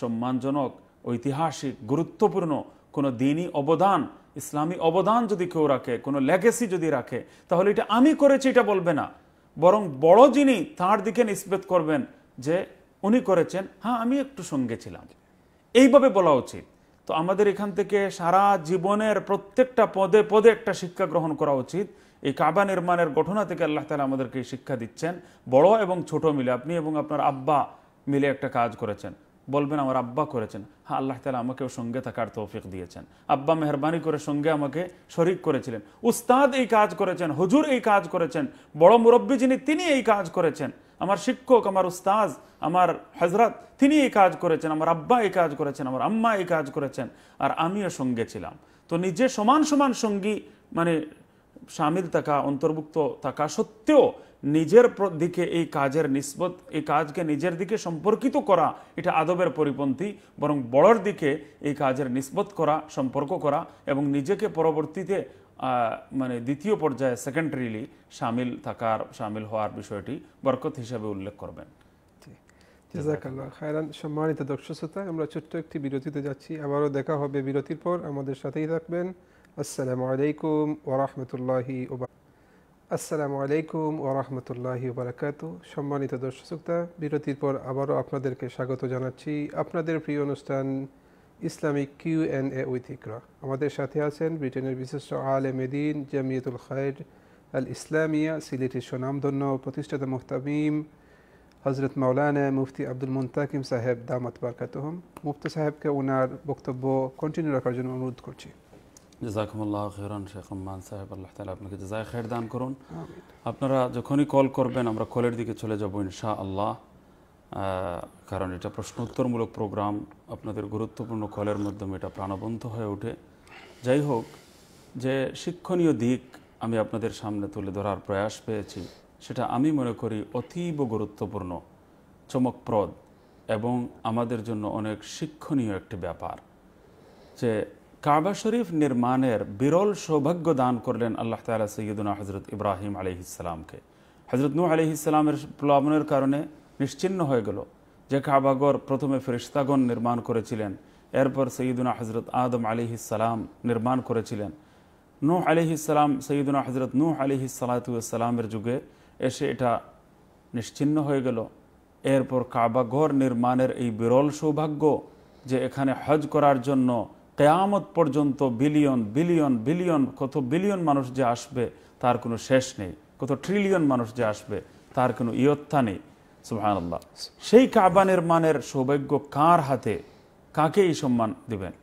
সম্মানজনক ঐতিহাসিক গুরুত্বপূর্ণ কোনো দিনই অবদান ইসলামী অবদান যদি কেউ রাখে কোনো লেগেসি যদি রাখে তাহলে এটা আমি করেছি এটা বলবে না বরং বড় যিনি তাঁর দিকে নিষ্পেত করবেন যে উনি করেছেন হ্যাঁ আমি একটু সঙ্গে ছিলাম এইভাবে বলা উচিত তো আমাদের এখান থেকে সারা জীবনের প্রত্যেকটা পদে পদে একটা শিক্ষা গ্রহণ করা উচিত এই কাবা নির্মাণের ঘটনা থেকে আল্লাহ তালা আমাদেরকে শিক্ষা দিচ্ছেন বড় এবং ছোট মিলে আপনি এবং আপনার আব্বা মিলে একটা কাজ করেছেন বলবেন আমার আব্বা করেছেন হ্যাঁ আল্লাহ তালা আমাকেও সঙ্গে থাকার তৌফিক দিয়েছেন আব্বা মেহরবানি করে সঙ্গে আমাকে শরিক করেছিলেন উস্তাদ এই কাজ করেছেন হজুর এই কাজ করেছেন বড় মুরব্বী যিনি তিনি এই কাজ করেছেন আমার শিক্ষক আমার উস্তাজ আমার হজরত তিনি এই কাজ করেছেন আমার আব্বা এই কাজ করেছেন আমার আম্মা এই কাজ করেছেন আর আমিও সঙ্গে ছিলাম তো নিজে সমান সমান সঙ্গী মানে সামিল থাকা অন্তর্ভুক্ত থাকা সত্ত্বেও নিজের দিকে এই কাজের নিষ্পত এই কাজকে নিজের দিকে সম্পর্কিত করা এটা আদবের পরিপন্থী বরং বড়র দিকে এই কাজের নিষ্পত করা সম্পর্ক করা এবং নিজেকে পরবর্তীতে মানে দ্বিতীয় পর্যায়ে সেকেন্ডারিলি সামিল থাকার সামিল হওয়ার বিষয়টি বরকত হিসাবে উল্লেখ করবেন খায়রান সম্মানিত দর্শক শ্রোতা আমরা ছোট্ট একটি বিরতিতে যাচ্ছি আবারও দেখা হবে বিরতির পর আমাদের সাথেই থাকবেন আসসালামু আলাইকুম ওরহমতুল্লাহি আসসালামু আলাইকুম ওরহমতুল্লাহি ওবরাকাত সম্মানিত দর্শক শ্রোতা বিরতির পর আবারও আপনাদেরকে স্বাগত জানাচ্ছি আপনাদের প্রিয় অনুষ্ঠান Islamic Q and A with Iqra আমাদের সাথে আছেন ব্রিটেনের বিশিষ্ট দ্বীন জামিয়াতুল খায়র আল ইসলামিয়া সিলেটের সুনামধন্য প্রতিষ্ঠাতা মুহতামিম হযরত মাওলানা মুফতি আব্দুল মুন্তাকিম সাহেব দামাত বরকাতুহুম মুফতি সাহেবকে ওনার বক্তব্য কন্টিনিউ রাখার জন্য অনুরোধ করছি জাজাকুমুল্লাহ খেরান শেখ রহমান সাহেব আল্লাহ তালা আপনাকে জাজায় খায়র দান করুন আপনারা যখনই কল করবেন আমরা কলের দিকে চলে যাব ইনশাআল্লাহ কারণ এটা প্রশ্নোত্তরমূলক প্রোগ্রাম আপনাদের গুরুত্বপূর্ণ কলের মাধ্যমে এটা প্রাণবন্ত হয়ে ওঠে যাই হোক যে শিক্ষণীয় দিক আমি আপনাদের সামনে তুলে ধরার প্রয়াস পেয়েছি সেটা আমি মনে করি অতীব গুরুত্বপূর্ণ চমকপ্রদ এবং আমাদের জন্য অনেক শিক্ষণীয় একটি ব্যাপার যে কাবা শরীফ নির্মাণের বিরল সৌভাগ্য দান করলেন আল্লাহ তালা সৈয়দুনা হজরত ইব্রাহিম আলহিসামকে হজরত নু ইসলামের প্লাবনের কারণে নিশ্চিন্ন হয়ে গেল যে কাবাগর প্রথমে ফেরিস্তাগণ নির্মাণ করেছিলেন এরপর সঈদুনা হজরত আদম আলিহিসাল্লাম নির্মাণ করেছিলেন নূহ আলিহিসাল্লাম সঈদুনা হজরত নূহ আলিহিসাল্লাতামের যুগে এসে এটা নিশ্চিন্ন হয়ে গেল এরপর কাবাগর নির্মাণের এই বিরল সৌভাগ্য যে এখানে হজ করার জন্য কেয়ামত পর্যন্ত বিলিয়ন বিলিয়ন বিলিয়ন কত বিলিয়ন মানুষ যে আসবে তার কোনো শেষ নেই কত ট্রিলিয়ন মানুষ যে আসবে তার কোনো ইয়ত্তা নেই সুহানাল্লাহ সেই কাবা নির্মাণের সৌভাগ্য কার হাতে কাকে এই সম্মান দিবেন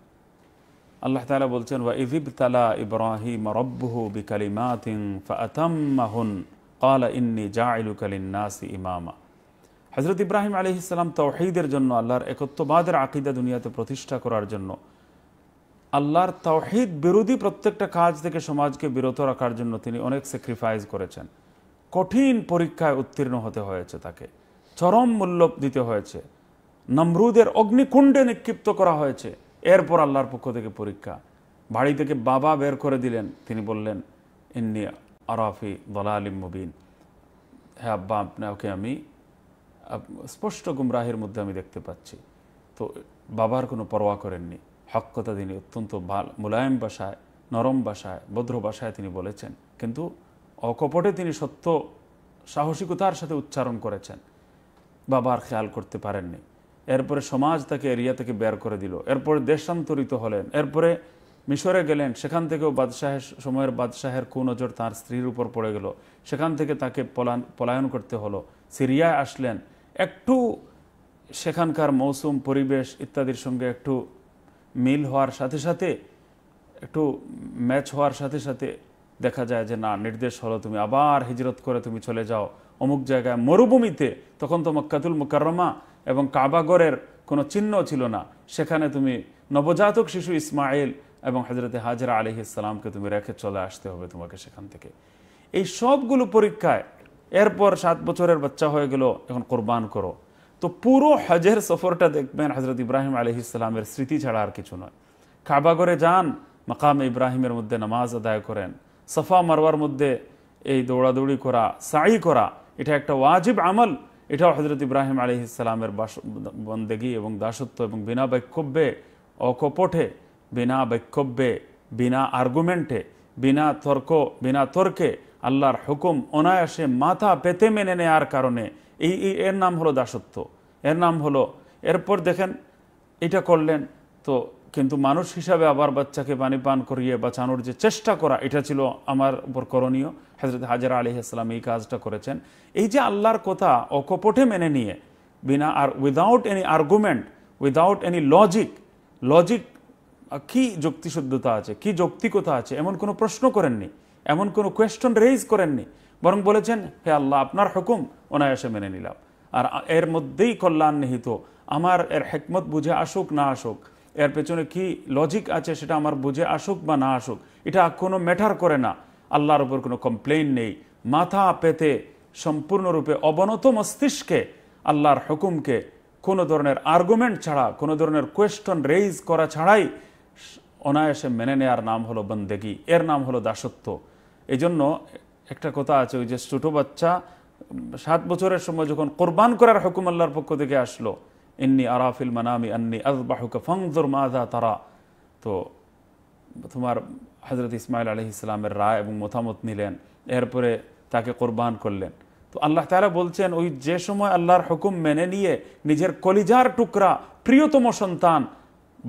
আল্লাহ তালা বলছেন ওয়া ইভিব তালা ইব্রাহিম রব্বহু বিকালিমাতিন ফাতাম্মাহুন কালা ইন্নি নাসি ইমামা হজরত ইব্রাহিম আলি ইসলাম তাওহিদের জন্য আল্লাহর একত্ববাদের আকিদা দুনিয়াতে প্রতিষ্ঠা করার জন্য আল্লাহর তাওহিদ বিরোধী প্রত্যেকটা কাজ থেকে সমাজকে বিরত রাখার জন্য তিনি অনেক স্যাক্রিফাইস করেছেন কঠিন পরীক্ষায় উত্তীর্ণ হতে হয়েছে তাকে চরম মূল্য দিতে হয়েছে নমরুদের অগ্নিকুণ্ডে নিক্ষিপ্ত করা হয়েছে এরপর আল্লাহর পক্ষ থেকে পরীক্ষা বাড়ি থেকে বাবা বের করে দিলেন তিনি বললেন ইন্নি আরাফি দলা আলিম মুবিন হ্যাঁ আব্বা আপনাকে আমি স্পষ্ট গুমরাহের মধ্যে আমি দেখতে পাচ্ছি তো বাবার কোনো পরোয়া করেননি হকতা তিনি অত্যন্ত ভাল মুলায়ম বাসায় নরম বাসায় ভদ্র বাসায় তিনি বলেছেন কিন্তু অকপটে তিনি সত্য সাহসিকতার সাথে উচ্চারণ করেছেন বাবার খেয়াল করতে পারেননি এরপরে সমাজ তাকে এরিয়া থেকে বের করে দিল এরপরে দেশান্তরিত হলেন এরপরে মিশরে গেলেন সেখান থেকেও বাদশাহের সময়ের বাদশাহের কুনজর তার স্ত্রীর উপর পড়ে গেল সেখান থেকে তাকে পলান পলায়ন করতে হলো সিরিয়ায় আসলেন একটু সেখানকার মৌসুম পরিবেশ ইত্যাদির সঙ্গে একটু মিল হওয়ার সাথে সাথে একটু ম্যাচ হওয়ার সাথে সাথে দেখা যায় যে না নির্দেশ হলো তুমি আবার হিজরত করে তুমি চলে যাও অমুক জায়গায় মরুভূমিতে তখন তো মক্কাতুল মুকাররমা এবং কাবাগরের কোনো চিহ্ন ছিল না সেখানে তুমি নবজাতক শিশু ইসমাইল এবং হজরত হাজরা আলি ইসলামকে তুমি রেখে চলে আসতে হবে তোমাকে সেখান থেকে এই সবগুলো পরীক্ষায় এরপর সাত বছরের বাচ্চা হয়ে গেল এখন কোরবান করো তো পুরো হজের সফরটা দেখবেন হজরত ইব্রাহিম আলি ইসলামের স্মৃতি ছাড়া আর কিছু নয় কাবাগরে যান মাকাম ইব্রাহিমের মধ্যে নামাজ আদায় করেন সফা মারওয়ার মধ্যে এই দৌড়াদৌড়ি করা সাই করা এটা একটা ওয়াজিব আমল এটাও হজরত ইব্রাহিম আলী ইসলামের বাস বন্দেগী এবং দাসত্ব এবং বিনা বাক্যব্যে অকপটে বিনা বাক্যব্যে বিনা আর্গুমেন্টে বিনা তর্ক বিনা তর্কে আল্লাহর হুকুম অনায়াসে মাথা পেতে মেনে নেওয়ার কারণে এই এর নাম হলো দাসত্ব এর নাম হলো এরপর দেখেন এটা করলেন তো কিন্তু মানুষ হিসাবে আবার বাচ্চাকে পানি পান করিয়ে বাঁচানোর যে চেষ্টা করা এটা ছিল আমার উপর করণীয় হজরত হাজরা আলি ইসলাম এই কাজটা করেছেন এই যে আল্লাহর কথা অকপটে মেনে নিয়ে বিনা আর without any argument without any logic logic কি যুক্তিশুদ্ধতা আছে কি যৌক্তিকতা আছে এমন কোনো প্রশ্ন করেননি এমন কোনো কোয়েশ্চন রেইজ করেননি বরং বলেছেন হে আল্লাহ আপনার হুকুম অনায়াসে মেনে নিলাম আর এর মধ্যেই কল্যাণ নিহিত আমার এর হেকমত বুঝে আসুক না আসুক এর পেছনে কি লজিক আছে সেটা আমার বুঝে আসুক বা না আসুক এটা কোনো ম্যাটার করে না আল্লাহর উপর কোনো কমপ্লেন নেই মাথা পেতে সম্পূর্ণরূপে অবনত মস্তিষ্কে আল্লাহর হুকুমকে কোনো ধরনের আর্গুমেন্ট ছাড়া কোনো ধরনের কোয়েশ্চন রেইজ করা ছাড়াই অনায়াসে মেনে নেয়ার নাম হলো বন্দেগি এর নাম হলো দাসত্ব এই জন্য একটা কথা আছে ওই যে ছোট বাচ্চা সাত বছরের সময় যখন কোরবান করার হুকুম আল্লাহর পক্ষ থেকে আসলো ইন্নি আরাফিল মানামি আন্নি আজবাহুকা ফংজুর মাদা তারা তো তোমার হজরত ইসমাইল আলহ ইসলামের রায় এবং মতামত নিলেন এরপরে তাকে কোরবান করলেন তো আল্লাহ তারা বলছেন ওই যে সময় আল্লাহর হুকুম মেনে নিয়ে নিজের কলিজার টুকরা প্রিয়তম সন্তান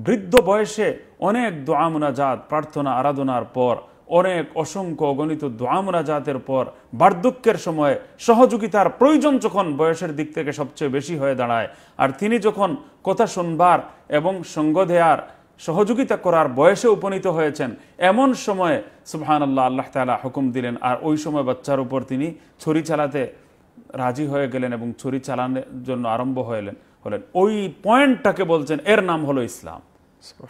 বৃদ্ধ বয়সে অনেক দোয়ামনাজাত প্রার্থনা আরাধনার পর অনেক অসংখ্য গণিত দোয়ামনাজাতের পর বার্ধক্যের সময়ে সহযোগিতার প্রয়োজন যখন বয়সের দিক থেকে সবচেয়ে বেশি হয়ে দাঁড়ায় আর তিনি যখন কথা শুনবার এবং সঙ্গ দেয়ার সহযোগিতা করার বয়সে উপনীত হয়েছেন এমন সময়ে সুবহান আল্লাহ আল্লাহ তালা হুকুম দিলেন আর ওই সময় বাচ্চার উপর তিনি ছুরি চালাতে রাজি হয়ে গেলেন এবং ছুরি চালানোর জন্য আরম্ভ হয়েলেন হলেন ওই পয়েন্টটাকে বলছেন এর নাম হলো ইসলাম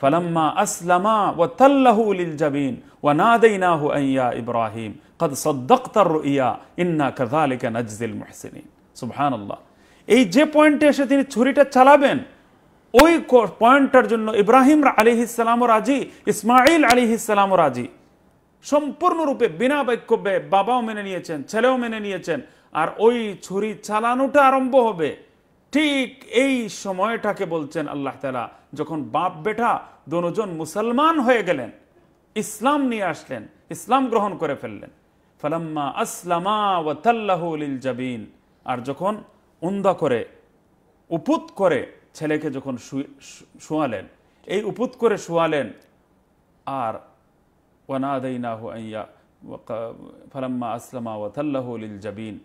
ফালাম্মা আসলামা ওয়া তাল্লাহু লিল জাবিন ওয়া নাদাইনাহু আইয়া ইব্রাহিম কদ সদ্দাক্তার রুইয়া ইন্না কাযালিকা নাজজিল মুহসিনিন সুবহানাল্লাহ এই যে পয়েন্টে এসে তিনি ছুরিটা চালাবেন ওই পয়েন্টটার জন্য ইব্রাহিম আলী রাজি ইসমাইল আলী রাজি সম্পূর্ণরূপে বিনা বাক্য ব্যয় বাবাও মেনে নিয়েছেন ছেলেও মেনে নিয়েছেন আর ওই ছুরি চালানোটা আরম্ভ হবে ঠিক এই সময়টাকে বলছেন আল্লাহ তালা যখন বাপ বেটা দনোজন মুসলমান হয়ে গেলেন ইসলাম নিয়ে আসলেন ইসলাম গ্রহণ করে ফেললেন ফালাম্মা আসলামা ওয়াতাল্লাহ লিল জাবিন আর যখন উন্দা করে উপুত করে ছেলেকে যখন শোয়ালেন এই উপুত করে শোয়ালেন আর ওয়ানাদাইনাহু আইয়া ফালাম্মা আসলামা ওয়াতাল্লাহুলিল জাবিন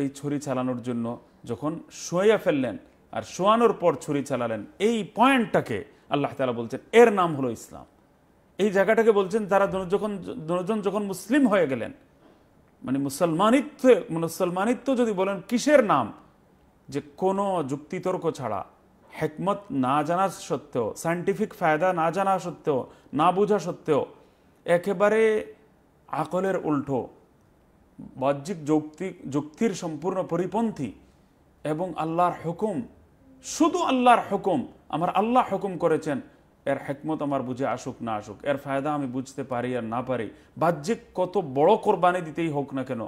এই ছুরি চালানোর জন্য যখন শোয়া ফেললেন আর শোয়ানোর পর ছুরি চালালেন এই পয়েন্টটাকে আল্লাহ তালা বলছেন এর নাম হলো ইসলাম এই জায়গাটাকে বলছেন তারা যখন দুজন যখন মুসলিম হয়ে গেলেন মানে মুসলমানিত্ব মুসলমানিত্ব যদি বলেন কিসের নাম যে কোনো যুক্তিতর্ক ছাড়া হেকমত না জানা সত্ত্বেও সায়েন্টিফিক ফায়দা না জানা সত্ত্বেও না বোঝা সত্ত্বেও একেবারে আকলের উল্টো বাহ্যিক যুক্তি যুক্তির সম্পূর্ণ পরিপন্থী এবং আল্লাহর হুকুম শুধু আল্লাহর হুকুম আমার আল্লাহ হুকুম করেছেন এর হেকমত আমার বুঝে আসুক না আসুক এর ফায়দা আমি বুঝতে পারি আর না পারি বাহ্যিক কত বড় কোরবানি দিতেই হোক না কেন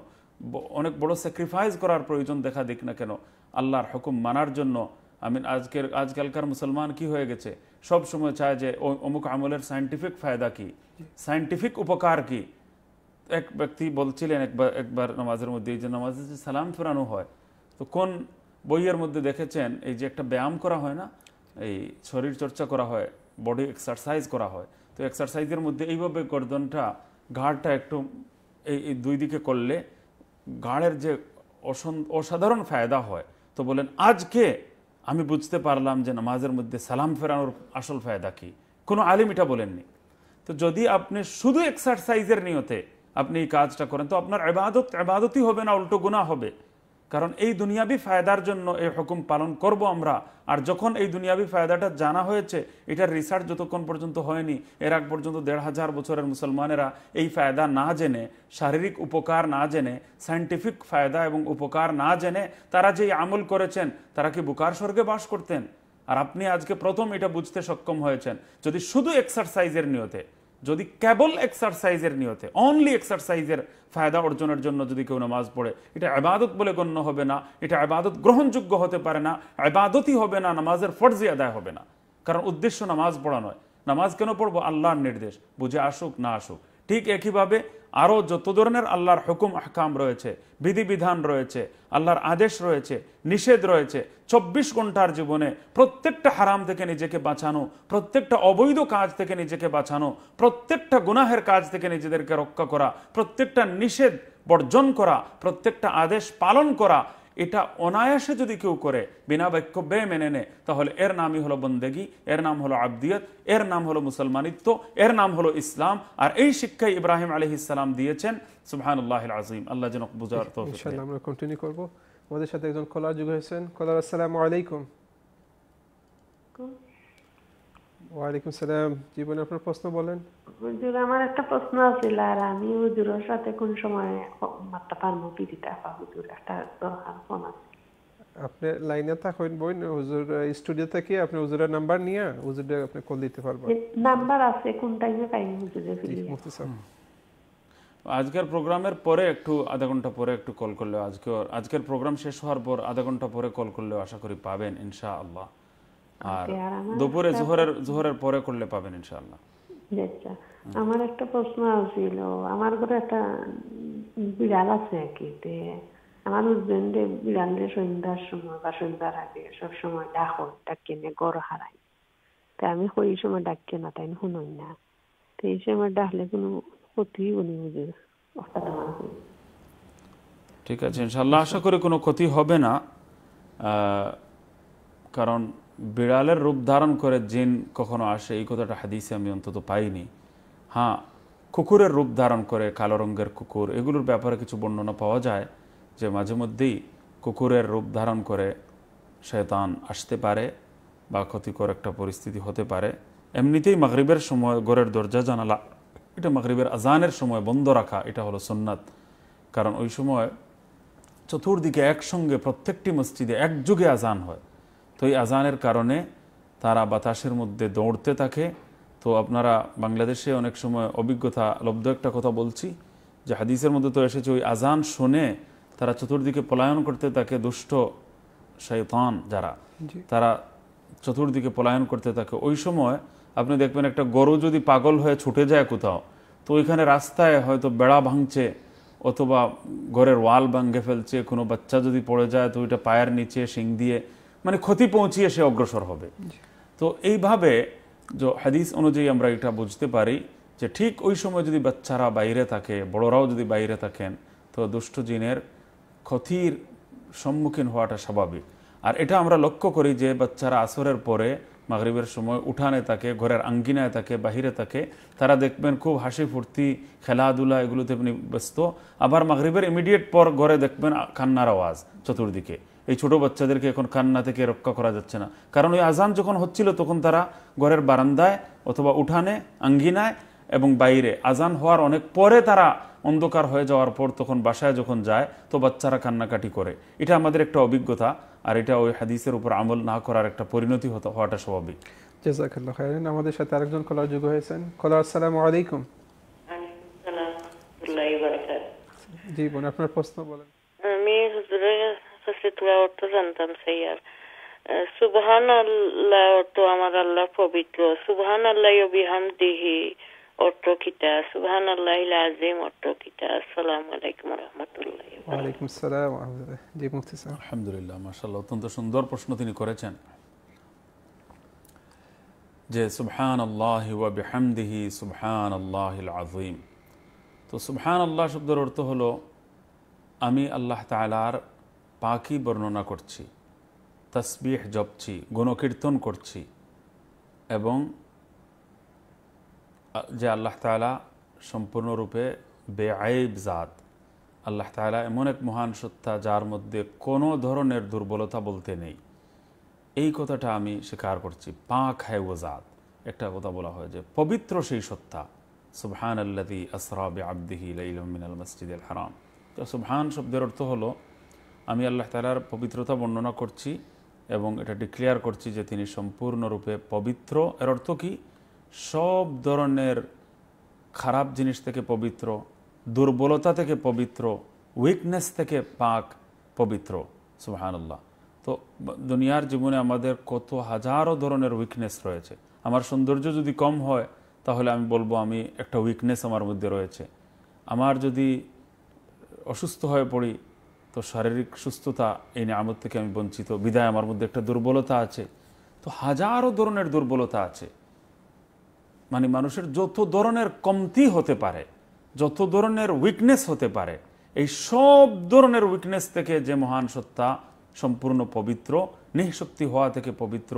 অনেক বড় স্যাক্রিফাইস করার প্রয়োজন দেখা দিক না কেন আল্লাহর হুকুম মানার জন্য আমি আজকের আজকালকার মুসলমান কি হয়ে গেছে সব সময় চায় যে অমুক আমলের সায়েন্টিফিক ফায়দা কি সায়েন্টিফিক উপকার কি এক ব্যক্তি বলছিলেন একবার একবার নামাজের মধ্যে এই যে নামাজে যে সালাম ফেরানো হয় তো কোন বইয়ের মধ্যে দেখেছেন এই যে একটা ব্যায়াম করা হয় না এই শরীর চর্চা করা হয় বডি এক্সারসাইজ করা হয় তো এক্সারসাইজের মধ্যে এইভাবে গর্দনটা ঘাড়টা একটু এই দুই দিকে করলে ঘাড়ের যে অসাধারণ ফায়দা হয় তো বলেন আজকে আমি বুঝতে পারলাম যে নামাজের মধ্যে সালাম ফেরানোর আসল ফায়দা কী কোনো আলিম এটা বলেননি তো যদি আপনি শুধু এক্সারসাইজের নিয়তে আপনি এই কাজটা করেন তো আপনার আবাদত আবাদতই হবে না উল্টো গুণা হবে কারণ এই দুনিয়াবি ফায়দার জন্য এই হুকুম পালন করব আমরা আর যখন এই দুনিয়াবি ফায়দাটা জানা হয়েছে এটার রিসার্চ যতক্ষণ পর্যন্ত হয়নি এর আগ পর্যন্ত দেড় হাজার বছরের মুসলমানেরা এই ফায়দা না জেনে শারীরিক উপকার না জেনে সায়েন্টিফিক ফায়দা এবং উপকার না জেনে তারা যেই আমল করেছেন তারা কি বুকার স্বর্গে বাস করতেন আর আপনি আজকে প্রথম এটা বুঝতে সক্ষম হয়েছেন যদি শুধু এক্সারসাইজের নিয়তে যদি কেবল এক্সারসাইজের নিয়তে অনলি এক্সারসাইজের ফায়দা অর্জনের জন্য যদি কেউ নামাজ পড়ে এটা আবাদত বলে গণ্য হবে না এটা আবাদত গ্রহণযোগ্য হতে পারে না আবাদতই হবে না নামাজের ফর্জি আদায় হবে না কারণ উদ্দেশ্য নামাজ পড়া নয় নামাজ কেন পড়বো আল্লাহর নির্দেশ বুঝে আসুক না আসুক ঠিক একইভাবে আরও যত ধরনের আল্লাহর হুকুম আহকাম রয়েছে বিধিবিধান রয়েছে আল্লাহর আদেশ রয়েছে নিষেধ রয়েছে ২৪ ঘন্টার জীবনে প্রত্যেকটা হারাম থেকে নিজেকে বাঁচানো প্রত্যেকটা অবৈধ কাজ থেকে নিজেকে বাঁচানো প্রত্যেকটা গুনাহের কাজ থেকে নিজেদেরকে রক্ষা করা প্রত্যেকটা নিষেধ বর্জন করা প্রত্যেকটা আদেশ পালন করা এটা অনায়াসে যদি কেউ করে বিনা বাক্য বে মেনে নেয় তাহলে এর নামই হলো বন্দেগি এর নাম হলো আবদিয়ত এর নাম হলো মুসলমানিত্ব এর নাম হলো ইসলাম আর এই শিক্ষাই ইব্রাহিম আলহিসাম দিয়েছেন সুবাহানুল্লাহ আজিম আল্লাহ জনক বুঝার আমরা কন্টিনিউ করবো আমাদের সাথে একজন খোলা যুগ হয়েছেন খোলা আসসালামু আলাইকুম ওয়ালাইকুম সালাম জীবনে আপনার প্রশ্ন বলেন হুজুর আমার একটা প্রশ্ন আর আমি হুজুরের সাথে কোন সময় মাত্রা হুজুর একটা দরকার ফোন আছে আপনি লাইনে হুজুর স্টুডিও থেকে আপনি হুজুরের নাম্বার নিয়ে আপনি কল দিতে পারবেন নাম্বার আছে কোন টাইমে পাই আজকের প্রোগ্রামের পরে একটু আধা ঘন্টা পরে একটু কল করলে আজকে আজকের প্রোগ্রাম শেষ হওয়ার পর আধা ঘন্টা পরে কল করলেও আশা করি পাবেন ইনশাআল্লাহ আর দুপুরে জোহরের জোহরের পরে করলে পাবেন ইনশাআল্লাহ আচ্ছা, আমার একটা প্রশ্ন ছিল আমার ঘরে একটা বিড়াল আছে কি আমার সন্ধ্যার সময় বা সন্ধ্যার আগে সবসময় গড় হারাই আমি ওই সময় ডাকিয়ে না তাই শুনোই না তো এই সময় ডাকলে কোনো ক্ষতি বলি বুঝে অর্থাৎ আমার ঠিক আছে ইনশাল্লাহ আশা করি কোনো ক্ষতি হবে না কারণ বিড়ালের রূপ ধারণ করে জিন কখনো আসে এই কথাটা হাদিসে আমি অন্তত পাইনি হ্যাঁ কুকুরের রূপ ধারণ করে কালো রঙের কুকুর এগুলোর ব্যাপারে কিছু বর্ণনা পাওয়া যায় যে মাঝে মধ্যেই কুকুরের রূপ ধারণ করে শয়তান আসতে পারে বা ক্ষতিকর একটা পরিস্থিতি হতে পারে এমনিতেই মাগরীবের সময় ঘরের দরজা জানালা এটা মাগরীবের আজানের সময় বন্ধ রাখা এটা হলো সন্ন্যাত কারণ ওই সময় চতুর্দিকে একসঙ্গে প্রত্যেকটি মসজিদে একযুগে আজান হয় তো এই আজানের কারণে তারা বাতাসের মধ্যে দৌড়তে থাকে তো আপনারা বাংলাদেশে অনেক সময় অভিজ্ঞতা লব্ধ একটা কথা বলছি যে হাদিসের মধ্যে তো এসেছে ওই আজান শুনে তারা চতুর্দিকে পলায়ন করতে থাকে দুষ্ট শৈতান যারা তারা চতুর্দিকে পলায়ন করতে থাকে ওই সময় আপনি দেখবেন একটা গরু যদি পাগল হয়ে ছুটে যায় কোথাও তো ওইখানে রাস্তায় হয়তো বেড়া ভাঙছে অথবা ঘরের ওয়াল ভাঙ্গে ফেলছে কোনো বাচ্চা যদি পড়ে যায় তো ওইটা পায়ের নিচে শিং দিয়ে মানে ক্ষতি পৌঁছিয়ে সে অগ্রসর হবে তো এইভাবে যে হাদিস অনুযায়ী আমরা এটা বুঝতে পারি যে ঠিক ওই সময় যদি বাচ্চারা বাইরে থাকে বড়রাও যদি বাইরে থাকেন তো দুষ্ট জিনের ক্ষতির সম্মুখীন হওয়াটা স্বাভাবিক আর এটা আমরা লক্ষ্য করি যে বাচ্চারা আসরের পরে মাগরীবের সময় উঠানে থাকে ঘরের আঙ্গিনায় থাকে বাহিরে থাকে তারা দেখবেন খুব হাসি ফুর্তি খেলাধুলা এগুলোতে ব্যস্ত আবার মাগরীবের ইমিডিয়েট পর ঘরে দেখবেন কান্নার আওয়াজ চতুর্দিকে এই ছোট বাচ্চাদেরকে এখন কান্না থেকে রক্ষা করা যাচ্ছে না কারণ ওই আজান যখন হচ্ছিল তখন তারা ঘরের বারান্দায় অথবা উঠানে আঙ্গিনায় এবং বাইরে আজান হওয়ার অনেক পরে তারা অন্ধকার হয়ে যাওয়ার পর তখন বাসায় যখন যায় তো বাচ্চারা কান্নাকাটি করে এটা আমাদের একটা অভিজ্ঞতা আর এটা ওই হাদিসের উপর আমল না করার একটা পরিণতি হওয়াটা স্বাভাবিক আমাদের সাথে আরেকজন কলার যোগ হয়েছেন কলার আসসালামু আলাইকুম জি বোন আপনার প্রশ্ন বলেন আমি সসিতুরা অর্থ জানতাম সুবহান আল্লাহ অর্থ আমার আল্লাহ পবিত্র সুবহান আল্লাহ অর্থ কিতা সুবহান আল্লাহ আজিম অর্থ কিতা আলাইকুম রহমতুল্লাহ ওয়ালাইকুম আসসালাম জি মুফতি আলহামদুলিল্লাহ মাশাআল্লাহ অত্যন্ত সুন্দর প্রশ্ন তিনি করেছেন যে সুবহান আল্লাহ বিহামদিহি সুবহান আল্লাহ আজিম তো সুবহান আল্লাহ শব্দের অর্থ হলো আমি আল্লাহ তালার পাকি বর্ণনা করছি তসবিহ জপছি গুণকীর্তন করছি এবং যে আল্লাহ তালা সম্পূর্ণরূপে বেআব জাত আল্লাহ তালা এমন এক মহান সত্তা যার মধ্যে কোনো ধরনের দুর্বলতা বলতে নেই এই কথাটা আমি স্বীকার করছি পাক হ্যায় জাত একটা কথা বলা হয় যে পবিত্র সেই সত্তা সুবহান আল্লাদি বে আব্দিহি লাইল মিনাল মসজিদ আল হারাম তো সুবহান শব্দের অর্থ হলো আমি আল্লাহ তালার পবিত্রতা বর্ণনা করছি এবং এটা ডিক্লেয়ার করছি যে তিনি সম্পূর্ণরূপে পবিত্র এর অর্থ কি সব ধরনের খারাপ জিনিস থেকে পবিত্র দুর্বলতা থেকে পবিত্র উইকনেস থেকে পাক পবিত্র সুহানুল্লাহ তো দুনিয়ার জীবনে আমাদের কত হাজারো ধরনের উইকনেস রয়েছে আমার সৌন্দর্য যদি কম হয় তাহলে আমি বলবো আমি একটা উইকনেস আমার মধ্যে রয়েছে আমার যদি অসুস্থ হয়ে পড়ি তো শারীরিক সুস্থতা এই নিয়ামত থেকে আমি বঞ্চিত বিদায় আমার মধ্যে একটা দুর্বলতা আছে তো হাজারো ধরনের দুর্বলতা আছে মানে মানুষের যত ধরনের কমতি হতে পারে যত ধরনের উইকনেস হতে পারে এই সব ধরনের উইকনেস থেকে যে মহান সত্তা সম্পূর্ণ পবিত্র নিঃশক্তি হওয়া থেকে পবিত্র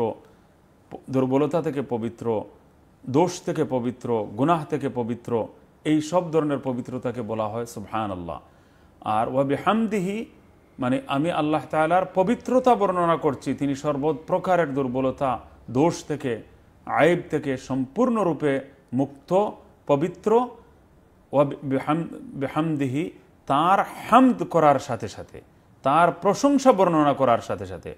দুর্বলতা থেকে পবিত্র দোষ থেকে পবিত্র গুনাহ থেকে পবিত্র এই সব ধরনের পবিত্রতাকে বলা হয় সুহান আল্লাহ আর ওয়াবি হামদিহি মানে আমি আল্লাহ তালার পবিত্রতা বর্ণনা করছি তিনি সর্ব প্রকারের দুর্বলতা দোষ থেকে আয়েব থেকে সম্পূর্ণরূপে মুক্ত পবিত্র বেহামদিহি তার হামদ করার সাথে সাথে তার প্রশংসা বর্ণনা করার সাথে সাথে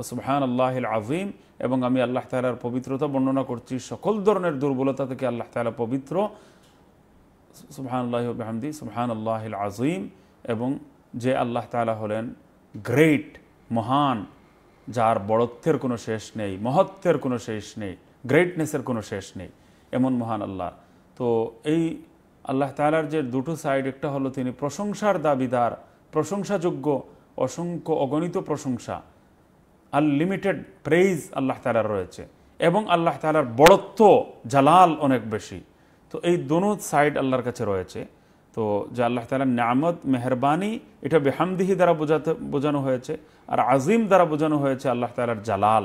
ওসবহান আল্লাহ আজিম এবং আমি আল্লাহ তালার পবিত্রতা বর্ণনা করছি সকল ধরনের দুর্বলতা থেকে আল্লাহ তালা পবিত্র সুবহান আল্লাহ বেহামদি সুবহান আল্লাহ আজিম এবং যে আল্লাহ তালা হলেন গ্রেট মহান যার বড়ত্বের কোনো শেষ নেই মহত্বের কোনো শেষ নেই গ্রেটনেসের কোনো শেষ নেই এমন মহান আল্লাহ তো এই আল্লাহ তালার যে দুটো সাইড একটা হলো তিনি প্রশংসার দাবিদার প্রশংসাযোগ্য অসংখ্য অগণিত প্রশংসা আনলিমিটেড প্রেইজ আল্লাহ তালার রয়েছে এবং আল্লাহ তালার বড়ত্ব জালাল অনেক বেশি তো এই দোনো সাইড আল্লাহর কাছে রয়েছে তো যে আল্লাহ তালার নামত মেহরবানি এটা বেহামদিহি দ্বারা বোঝাতে বোঝানো হয়েছে আর আজিম দ্বারা বোঝানো হয়েছে আল্লাহ তালার জালাল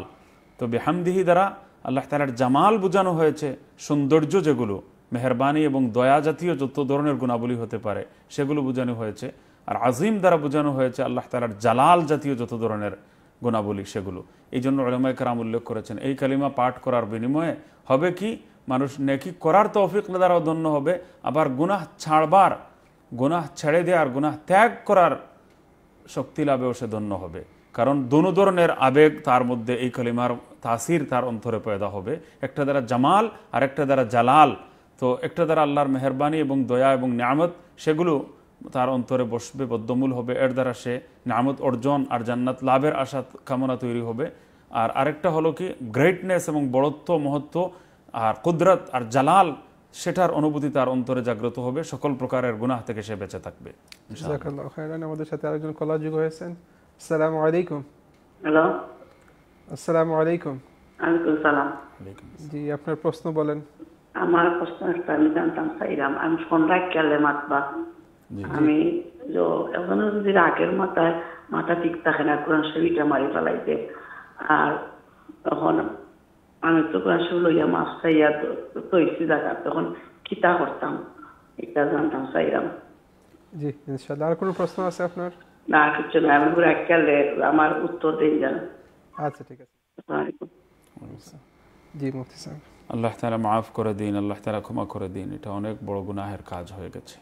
তো বেহামদিহি দ্বারা আল্লাহ তালার জামাল বোঝানো হয়েছে সৌন্দর্য যেগুলো মেহরবানি এবং দয়া জাতীয় যত ধরনের গুণাবলী হতে পারে সেগুলো বোঝানো হয়েছে আর আজিম দ্বারা বোঝানো হয়েছে আল্লাহ তালার জালাল জাতীয় যত ধরনের গুণাবলী সেগুলো এই জন্য কারাম উল্লেখ করেছেন এই কালিমা পাঠ করার বিনিময়ে হবে কি মানুষ নেকি করার তৌফিক দ্বারাও ধন্য হবে আবার গুনাহ ছাড়বার গুনাহ ছেড়ে দেওয়ার গুনাহ ত্যাগ করার শক্তি লাভেও সে ধন্য হবে কারণ দনু ধরনের আবেগ তার মধ্যে এই কলিমার তাসির তার অন্তরে পয়দা হবে একটা দ্বারা জামাল আর একটা দ্বারা জালাল তো একটা দ্বারা আল্লাহর মেহরবানি এবং দয়া এবং নিয়ামত সেগুলো তার অন্তরে বসবে বদ্ধমূল হবে এর দ্বারা সে নামত অর্জন আর জান্নাত লাভের আশা কামনা তৈরি হবে আর আরেকটা হলো কি গ্রেটনেস এবং বড়ত্ব মহত্ব আর কুদরত আর জালাল সেটার অনুভূতি তার অন্তরে জাগ্রত হবে সকল প্রকারের গুনাহ থেকে সে বেঁচে থাকবে আমাদের সাথে আরেকজন কলা যুগ হয়েছেন আসসালামু আলাইকুম হ্যালো আসসালামু আলাইকুম সালাম জি আপনার প্রশ্ন বলেন আমার প্রশ্ন একটা আমি জানতাম চাইলাম আমি সন্ধ্যায় খেলে মাতবা আমি এখনো যদি রাগের মাথায় মাথা ঠিক থাকে না কোরআন শরীফটা মারি ফেলাইতে আর তখন আমি তখন আসলে লইয়া মাছ খাইয়া তৈছি জায়গা তখন কিতা করতাম এটা জানতাম চাইলাম জি ইনশাআল্লাহ আর কোনো প্রশ্ন আছে আপনার না কিছু না আমি পুরো একালে আমার উত্তর দিন যান আচ্ছা ঠিক আছে জি মুফতি সাহেব আল্লাহ তালা মাফ করে দিন আল্লাহ তালা ক্ষমা করে দিন এটা অনেক বড় গুনাহের কাজ হয়ে গেছে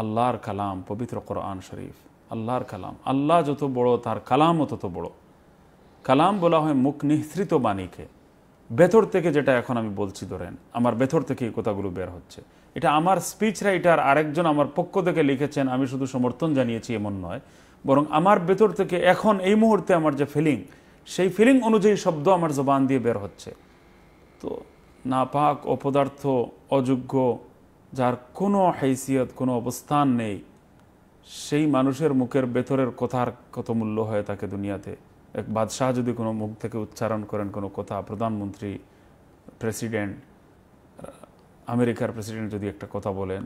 আল্লাহর কালাম পবিত্র কোরআন শরীফ আল্লাহর কালাম আল্লাহ যত বড় তার কালামও তত বড় কালাম বলা হয় মুখ নিঃসৃত বাণীকে ভেতর থেকে যেটা এখন আমি বলছি ধরেন আমার ভেতর থেকে এই কথাগুলো বের হচ্ছে এটা আমার স্পিচ রাইটার আরেকজন আমার পক্ষ থেকে লিখেছেন আমি শুধু সমর্থন জানিয়েছি এমন নয় বরং আমার ভেতর থেকে এখন এই মুহূর্তে আমার যে ফিলিং সেই ফিলিং অনুযায়ী শব্দ আমার জবান দিয়ে বের হচ্ছে তো নাপাক অপদার্থ অযোগ্য যার কোনো হাইসিয়ত কোনো অবস্থান নেই সেই মানুষের মুখের ভেতরের কথার কত মূল্য হয় তাকে দুনিয়াতে এক বাদশাহ যদি কোনো মুখ থেকে উচ্চারণ করেন কোনো কথা প্রধানমন্ত্রী প্রেসিডেন্ট আমেরিকার প্রেসিডেন্ট যদি একটা কথা বলেন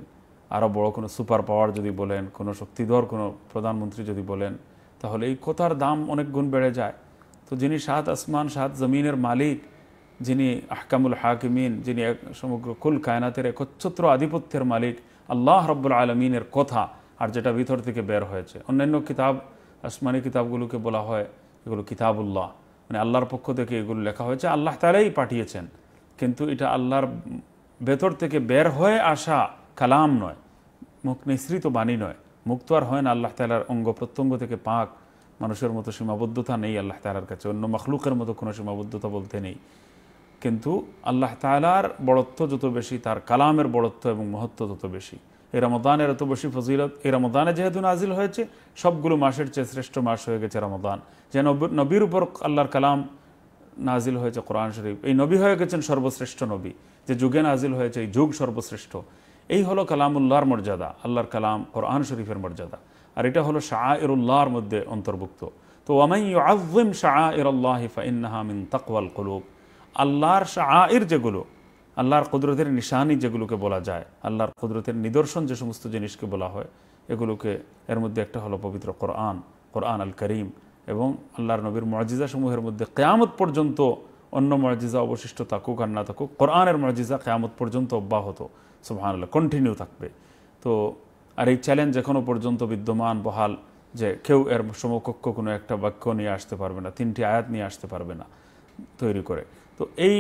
আরও বড় কোনো সুপার পাওয়ার যদি বলেন কোনো শক্তিধর কোনো প্রধানমন্ত্রী যদি বলেন তাহলে এই কথার দাম অনেক গুণ বেড়ে যায় তো যিনি সাত আসমান সাত জমিনের মালিক যিনি আহকামুল হাকিমিন যিনি এক সমগ্র কুল কায়নাতের একচ্ছত্র আধিপত্যের মালিক আল্লাহ রব্বুল আলমিনের কথা আর যেটা ভিতর থেকে বের হয়েছে অন্যান্য কিতাব আসমানি কিতাবগুলোকে বলা হয় এগুলো কিতাবুল্লাহ মানে আল্লাহর পক্ষ থেকে এগুলো লেখা হয়েছে আল্লাহ তালাই পাঠিয়েছেন কিন্তু এটা আল্লাহর ভেতর থেকে বের হয়ে আসা কালাম নয় মুখ নিঃসৃত বাণী নয় মুক্ত আর হয় না আল্লাহ তালার অঙ্গ প্রত্যঙ্গ থেকে পাক মানুষের মতো সীমাবদ্ধতা নেই আল্লাহ তালার কাছে অন্য মখলুকের মতো কোনো সীমাবদ্ধতা বলতে নেই কিন্তু আল্লাহ তালার বড়ত্ব যত বেশি তার কালামের বড়ত্ব এবং মহত্ব তত বেশি এই রমদানের এত বেশি ফজিলত এই রমদানে যেহেতু নাজিল হয়েছে সবগুলো মাসের চেয়ে শ্রেষ্ঠ মাস হয়ে গেছে রমদান যে নবীর উপর আল্লাহর কালাম নাজিল হয়েছে কোরআন শরীফ এই নবী হয়ে গেছেন সর্বশ্রেষ্ঠ নবী যে যুগে নাজিল হয়েছে এই যুগ সর্বশ্রেষ্ঠ এই হলো কালামুল্লাহর মর্যাদা আল্লাহর কালাম কোরআন শরীফের মর্যাদা আর এটা হলো শাহ এর উল্লাহর মধ্যে অন্তর্ভুক্ত তো ওয়ামাই আজিম শাহ এরুল্লাহ ফা ইন্নাহা মিন তাকওয়াল কলুক আল্লাহর শাহ এর যেগুলো আল্লাহর কুদরতের নিশানি যেগুলোকে বলা যায় আল্লাহর কুদরতের নিদর্শন যে সমস্ত জিনিসকে বলা হয় এগুলোকে এর মধ্যে একটা হলো পবিত্র কোরআন কোরআন আল করিম এবং আল্লাহর নবীর সমূহের মধ্যে কেয়ামত পর্যন্ত অন্য মজিজা অবশিষ্ট থাকুক আর না থাকুক কোরআনের মজিজা কেয়ামত পর্যন্ত অব্যাহত সুবাহানাল্লাহ কন্টিনিউ থাকবে তো আর এই চ্যালেঞ্জ এখনও পর্যন্ত বিদ্যমান বহাল যে কেউ এর সমকক্ষ কোনো একটা বাক্য নিয়ে আসতে পারবে না তিনটি আয়াত নিয়ে আসতে পারবে না তৈরি করে তো এই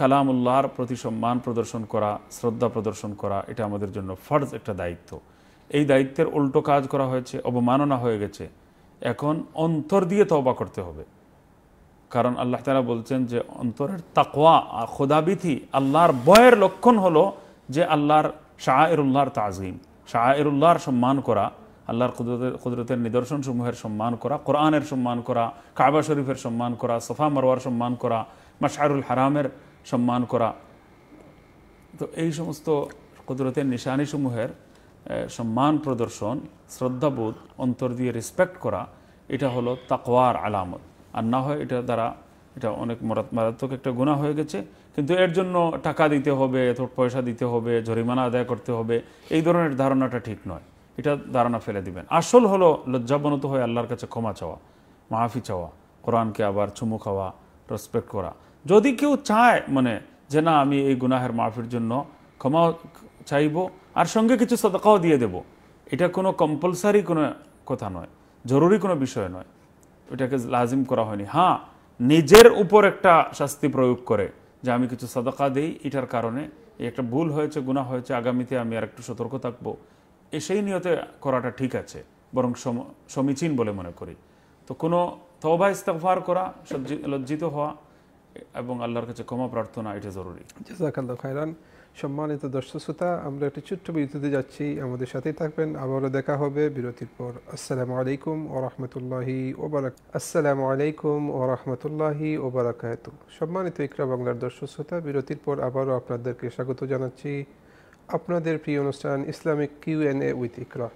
কালামুল্লাহর প্রতি সম্মান প্রদর্শন করা শ্রদ্ধা প্রদর্শন করা এটা আমাদের জন্য ফর্জ একটা দায়িত্ব এই দায়িত্বের উল্টো কাজ করা হয়েছে অবমাননা হয়ে গেছে এখন অন্তর দিয়ে তবা করতে হবে কারণ আল্লাহ তালা বলছেন যে অন্তরের তাকোয়া খোদাবিথি আল্লাহর বয়ের লক্ষণ হলো যে আল্লাহর শাহরুল্লাহর তাজিম শাহরুল্লাহর সম্মান করা আল্লাহর কুদরতের কুদরতের নিদর্শনসমূহের সম্মান করা কোরআনের সম্মান করা কাবা শরীফের সম্মান করা সোফা মারোয়ার সম্মান করা মাশারুল হারামের সম্মান করা তো এই সমস্ত কুদরতের নিশানিসমূহের সম্মান প্রদর্শন শ্রদ্ধাবোধ অন্তর দিয়ে রেসপেক্ট করা এটা হলো তাকওয়ার আলামত আর না হয় এটা দ্বারা এটা অনেক মারাত্মক একটা গুণা হয়ে গেছে কিন্তু এর জন্য টাকা দিতে হবে এত পয়সা দিতে হবে জরিমানা আদায় করতে হবে এই ধরনের ধারণাটা ঠিক নয় এটা ধারণা ফেলে দিবেন আসল হলো লজ্জাবনত হয়ে আল্লাহর কাছে ক্ষমা চাওয়া মাহাফি চাওয়া কোরআনকে আবার চুমু খাওয়া রেসপেক্ট করা যদি কেউ চায় মানে যে না আমি এই গুনাহের মাফির জন্য ক্ষমা চাইব আর সঙ্গে কিছু সদকাও দিয়ে দেব এটা কোনো কম্পালসারি কোনো কথা নয় জরুরি কোনো বিষয় নয় ওটাকে লাজিম করা হয়নি হ্যাঁ নিজের উপর একটা শাস্তি প্রয়োগ করে যে আমি কিছু সদকা দিই এটার কারণে একটা ভুল হয়েছে গুণা হয়েছে আগামীতে আমি আর একটু সতর্ক থাকবো এ সেই নিয়তে করাটা ঠিক আছে বরং সমীচীন বলে মনে করি তো কোনো তবা ইস্তফার করা লজ্জিত হওয়া এবং আল্লাহর কাছে ক্ষমা প্রার্থনা এটা জরুরি জাজাকাল্লাহ সম্মানিত দর্শক শ্রোতা আমরা একটি ছোট্ট বিরতিতে যাচ্ছি আমাদের সাথেই থাকবেন আবারও দেখা হবে বিরতির পর আসসালামু আলাইকুম ও রহমতুল্লাহি ওবারাক আসসালামু আলাইকুম ও রহমতুল্লাহি ওবারাকাত সম্মানিত ইকরা বাংলার দর্শক শ্রোতা বিরতির পর আবারও আপনাদেরকে স্বাগত জানাচ্ছি আপনাদের প্রিয় অনুষ্ঠান Islamic Q and A with Iqra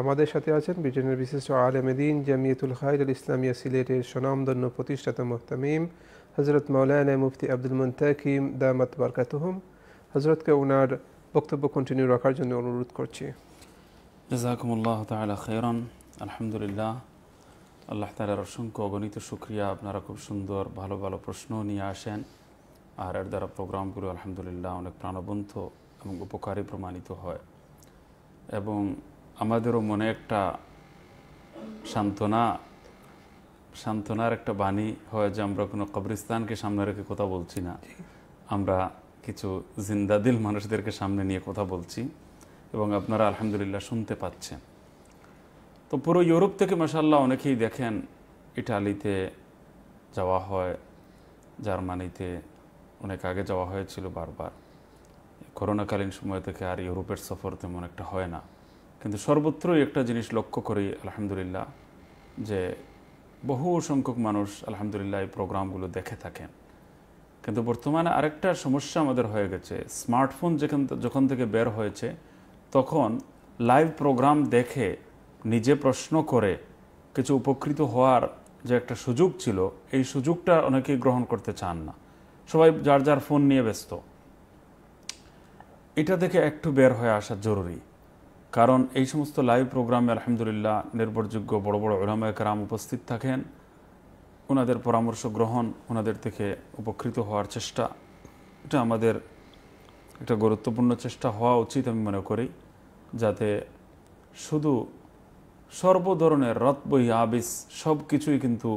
আমাদের সাথে আছেন ব্রিটেনের বিশিষ্ট আলেমেদিন জামিয়াতুল আল ইসলামিয়া সিলেটের স্বনামধন্য প্রতিষ্ঠাতা মোহতামিম হজরত মৌলানা মুফতি আব্দুল মুন্তাকিম দামাত বারকাতহম হজরতকে ওনার বক্তব্য কন্টিনিউ রাখার জন্য অনুরোধ করছি জাজাকুমুল্লাহ তালা খেরন আলহামদুলিল্লাহ আল্লাহ তালার অসংখ্য অগণিত সুক্রিয়া আপনারা খুব সুন্দর ভালো ভালো প্রশ্ন নিয়ে আসেন আর এর দ্বারা প্রোগ্রামগুলো আলহামদুলিল্লাহ অনেক প্রাণবন্ত এবং উপকারী প্রমাণিত হয় এবং আমাদেরও মনে একটা সান্ত্বনা সান্ত্বনার একটা বাণী হয় যে আমরা কোনো কবরিস্তানকে সামনে রেখে কথা বলছি না আমরা কিছু জিন্দাদিল মানুষদেরকে সামনে নিয়ে কথা বলছি এবং আপনারা আলহামদুলিল্লাহ শুনতে পাচ্ছেন তো পুরো ইউরোপ থেকে মাসাল্লাহ অনেকেই দেখেন ইটালিতে যাওয়া হয় জার্মানিতে অনেক আগে যাওয়া হয়েছিল বারবার করোনাকালীন সময় থেকে আর ইউরোপের সফর তেমন একটা হয় না কিন্তু সর্বত্রই একটা জিনিস লক্ষ্য করি আলহামদুলিল্লাহ যে বহু সংখ্যক মানুষ আলহামদুলিল্লাহ এই প্রোগ্রামগুলো দেখে থাকেন কিন্তু বর্তমানে আরেকটা সমস্যা আমাদের হয়ে গেছে স্মার্টফোন যেখান যখন থেকে বের হয়েছে তখন লাইভ প্রোগ্রাম দেখে নিজে প্রশ্ন করে কিছু উপকৃত হওয়ার যে একটা সুযোগ ছিল এই সুযোগটা অনেকেই গ্রহণ করতে চান না সবাই যার যার ফোন নিয়ে ব্যস্ত এটা থেকে একটু বের হয়ে আসা জরুরি কারণ এই সমস্ত লাইভ প্রোগ্রামে আলহামদুলিল্লাহ নির্ভরযোগ্য বড় বড় ওলামায় কারাম উপস্থিত থাকেন ওনাদের পরামর্শ গ্রহণ ওনাদের থেকে উপকৃত হওয়ার চেষ্টা এটা আমাদের একটা গুরুত্বপূর্ণ চেষ্টা হওয়া উচিত আমি মনে করি যাতে শুধু সর্বধরনের বই আবিস সব কিছুই কিন্তু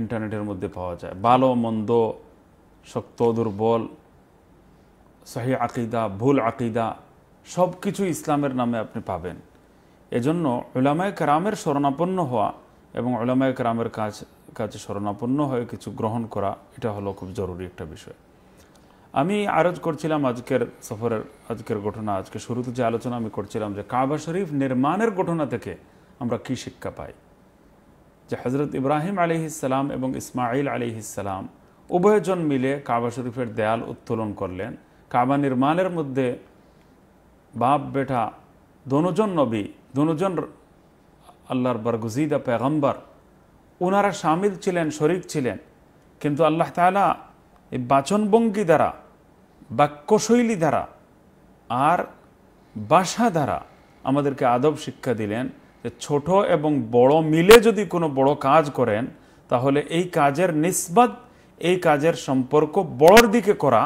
ইন্টারনেটের মধ্যে পাওয়া যায় ভালো মন্দ শক্ত দুর্বল সহি আকিদা ভুল আকিদা সব কিছু ইসলামের নামে আপনি পাবেন এজন্য ওলামায় কারামের শরণাপন্ন হওয়া এবং ওলামায় কারামের কাজ কাছে শরণাপন্ন হয়ে কিছু গ্রহণ করা এটা হলো খুব জরুরি একটা বিষয় আমি আরজ করছিলাম আজকের সফরের আজকের ঘটনা আজকে শুরুতে যে আলোচনা আমি করছিলাম যে কাবা শরীফ নির্মাণের ঘটনা থেকে আমরা কি শিক্ষা পাই যে হজরত ইব্রাহিম আলিহিসাল্লাম এবং ইসমাইল আলিহিসাল্লাম উভয়জন মিলে কাবা শরীফের দেয়াল উত্তোলন করলেন কাবা নির্মাণের মধ্যে বাপ বেটা दोनों নবী नबी दोनों जन আল্লাহর বরগুজিদা পেগম্বর ওনারা সামিল ছিলেন শরিক ছিলেন কিন্তু আল্লাহ তালা এই বাচনভঙ্গি দ্বারা বাক্যশৈলী দ্বারা আর বাসা দ্বারা আমাদেরকে আদব শিক্ষা দিলেন যে ছোট এবং বড় মিলে যদি কোনো বড় কাজ করেন তাহলে এই কাজের নিসবাত এই কাজের সম্পর্ক বড়র দিকে করা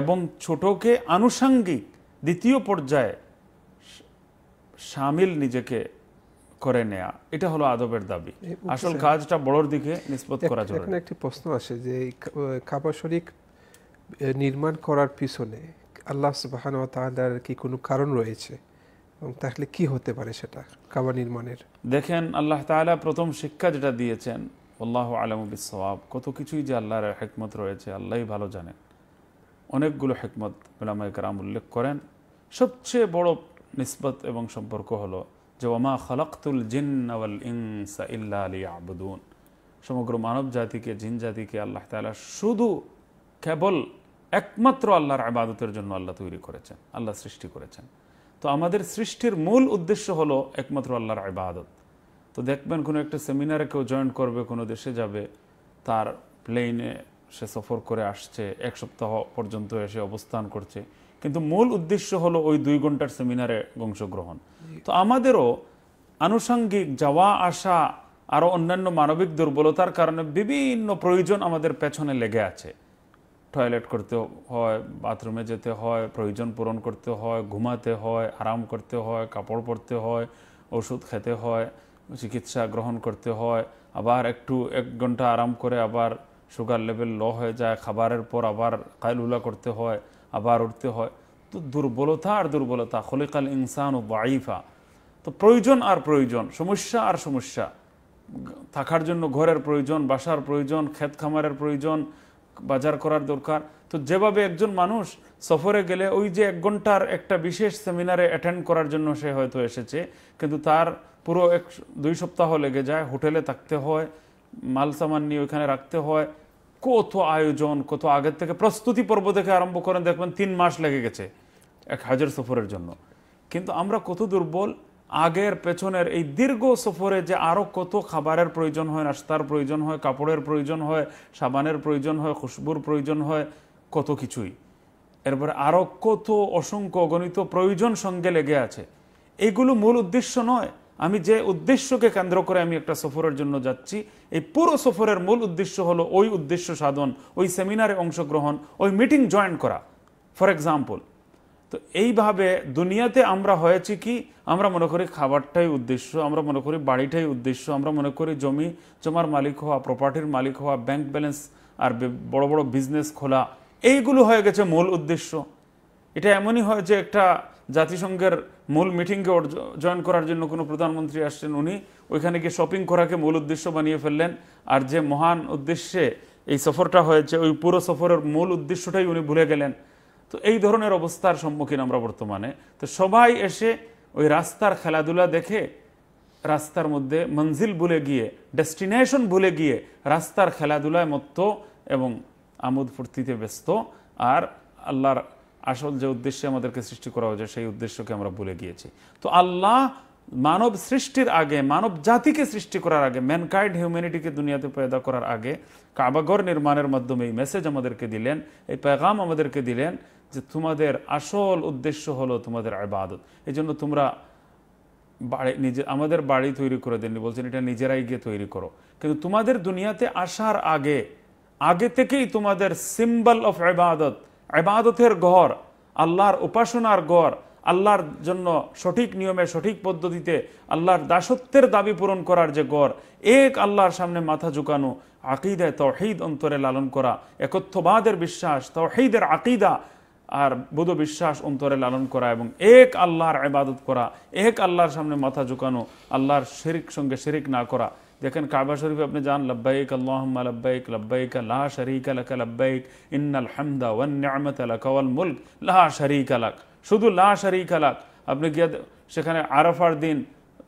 এবং ছোটকে আনুষাঙ্গিক দ্বিতীয় পর্যায়ে সামিল নিজেকে করে নেয়া এটা হলো আদবের দাবি আসল কাজটা বড়র দিকে নিষ্পত করা জরুরি এখানে একটি প্রশ্ন আসে যে কাবা শরীফ নির্মাণ করার পিছনে আল্লাহ সুবহান ওয়া তাআলার কি কোনো কারণ রয়েছে এবং তাহলে কি হতে পারে সেটা কাবা নির্মাণের দেখেন আল্লাহ তাআলা প্রথম শিক্ষা যেটা দিয়েছেন আল্লাহ আলম বিসওয়াব কত কিছুই যে আল্লাহর হেকমত রয়েছে আল্লাহই ভালো জানেন অনেকগুলো হেকমত বেলামায় কারাম উল্লেখ করেন সবচেয়ে বড় নিসবত এবং সম্পর্ক হলো যে ওমা খলাক্তুল জিনাল ইনসা ইল্লা আলী আবুদুন সমগ্র মানব জাতিকে জিন জাতিকে আল্লাহ তালা শুধু কেবল একমাত্র আল্লাহর আবাদতের জন্য আল্লাহ তৈরি করেছেন আল্লাহ সৃষ্টি করেছেন তো আমাদের সৃষ্টির মূল উদ্দেশ্য হলো একমাত্র আল্লাহর আবাদত তো দেখবেন কোনো একটা সেমিনারে কেউ জয়েন করবে কোনো দেশে যাবে তার প্লেনে সে সফর করে আসছে এক সপ্তাহ পর্যন্ত এসে অবস্থান করছে কিন্তু মূল উদ্দেশ্য হলো ওই দুই ঘন্টার সেমিনারে অংশগ্রহণ তো আমাদেরও আনুষঙ্গিক যাওয়া আসা আরও অন্যান্য মানবিক দুর্বলতার কারণে বিভিন্ন প্রয়োজন আমাদের পেছনে লেগে আছে টয়লেট করতে হয় বাথরুমে যেতে হয় প্রয়োজন পূরণ করতে হয় ঘুমাতে হয় আরাম করতে হয় কাপড় পরতে হয় ওষুধ খেতে হয় চিকিৎসা গ্রহণ করতে হয় আবার একটু এক ঘন্টা আরাম করে আবার সুগার লেভেল লো হয়ে যায় খাবারের পর আবার কায়লুলা করতে হয় আবার উঠতে হয় তো দুর্বলতা আর দুর্বলতা খলিকাল ইনসান ও বাঈফা তো প্রয়োজন আর প্রয়োজন সমস্যা আর সমস্যা থাকার জন্য ঘরের প্রয়োজন বাসার প্রয়োজন ক্ষেত খামারের প্রয়োজন বাজার করার দরকার তো যেভাবে একজন মানুষ সফরে গেলে ওই যে এক ঘন্টার একটা বিশেষ সেমিনারে অ্যাটেন্ড করার জন্য সে হয়তো এসেছে কিন্তু তার পুরো এক দুই সপ্তাহ লেগে যায় হোটেলে থাকতে হয় মাল সামান নিয়ে ওইখানে রাখতে হয় কত আয়োজন কত আগের থেকে প্রস্তুতি পর্ব থেকে আরম্ভ করেন দেখবেন তিন মাস লেগে গেছে এক হাজার সফরের জন্য কিন্তু আমরা কত দুর্বল আগের পেছনের এই দীর্ঘ সফরে যে আরও কত খাবারের প্রয়োজন হয় নাস্তার প্রয়োজন হয় কাপড়ের প্রয়োজন হয় সাবানের প্রয়োজন হয় খুশবুর প্রয়োজন হয় কত কিছুই এরপরে আরও কত অসংখ্য গণিত প্রয়োজন সঙ্গে লেগে আছে এগুলো মূল উদ্দেশ্য নয় আমি যে উদ্দেশ্যকে কেন্দ্র করে আমি একটা সফরের জন্য যাচ্ছি এই পুরো সফরের মূল উদ্দেশ্য হলো ওই উদ্দেশ্য সাধন ওই সেমিনারে অংশগ্রহণ ওই মিটিং জয়েন করা ফর এক্সাম্পল তো এইভাবে দুনিয়াতে আমরা হয়েছি কি আমরা মনে করি খাবারটাই উদ্দেশ্য আমরা মনে করি বাড়িটাই উদ্দেশ্য আমরা মনে করি জমি জমার মালিক হওয়া প্রপার্টির মালিক হওয়া ব্যাংক ব্যালেন্স আর বড় বড় বিজনেস খোলা এইগুলো হয়ে গেছে মূল উদ্দেশ্য এটা এমনই হয় যে একটা জাতিসংঘের মূল মিটিংকে জয়েন করার জন্য কোনো প্রধানমন্ত্রী আসছেন উনি ওইখানে গিয়ে শপিং করাকে মূল উদ্দেশ্য বানিয়ে ফেললেন আর যে মহান উদ্দেশ্যে এই সফরটা হয়েছে ওই পুরো সফরের মূল উদ্দেশ্যটাই উনি ভুলে গেলেন তো এই ধরনের অবস্থার সম্মুখীন আমরা বর্তমানে তো সবাই এসে ওই রাস্তার খেলাধুলা দেখে রাস্তার মধ্যে মঞ্জিল ভুলে গিয়ে ডেস্টিনেশন ভুলে গিয়ে রাস্তার খেলাধুলায় মত্ত এবং আমোদ ফুর্তিতে ব্যস্ত আর আল্লাহর আসল যে উদ্দেশ্যে আমাদেরকে সৃষ্টি করা হয়েছে সেই উদ্দেশ্যকে আমরা ভুলে গিয়েছি তো আল্লাহ মানব সৃষ্টির আগে মানব জাতিকে সৃষ্টি করার আগে ম্যানকাইড হিউম্যানিটিকে দুনিয়াতে পয়দা করার আগে কাবাগর নির্মাণের মাধ্যমে এই মেসেজ আমাদেরকে দিলেন এই পেগাম আমাদেরকে দিলেন যে তোমাদের আসল উদ্দেশ্য হলো তোমাদের আবাদত এই জন্য তোমরা বাড়ি নিজে আমাদের বাড়ি তৈরি করে দেননি বলছেন এটা নিজেরাই গিয়ে তৈরি করো কিন্তু তোমাদের দুনিয়াতে আসার আগে আগে থেকেই তোমাদের সিম্বল অফ আবাদত এবাদতের ঘর আল্লাহর উপাসনার ঘর আল্লাহর জন্য সঠিক নিয়মে সঠিক পদ্ধতিতে আল্লাহর দাসত্বের দাবি পূরণ করার যে গড় এক আল্লাহর সামনে মাথা ঝুঁকানো আকিদায় তহিদ অন্তরে লালন করা একত্রবাদের বিশ্বাস তহিদের আকিদা আর বুধ বিশ্বাস অন্তরে লালন করা এবং এক আল্লাহর আবাদত করা এক আল্লাহর সামনে মাথা ঝুঁকানো আল্লাহর শিরিক সঙ্গে শিরিক না করা দেখেন কাবা শরীফে আপনি যান লব্বাইক আল্লাহম্মা লব্বাইক লব্বাইক লাহা শরিক আলাক লব্বাইক ইন্নাল হামদা ওয়ান নিয়ামত আলাক ওয়াল মুলক লাহা শরিক আলাক শুধু লা শরিক আলাক আপনি গিয়ে সেখানে আরাফার দিন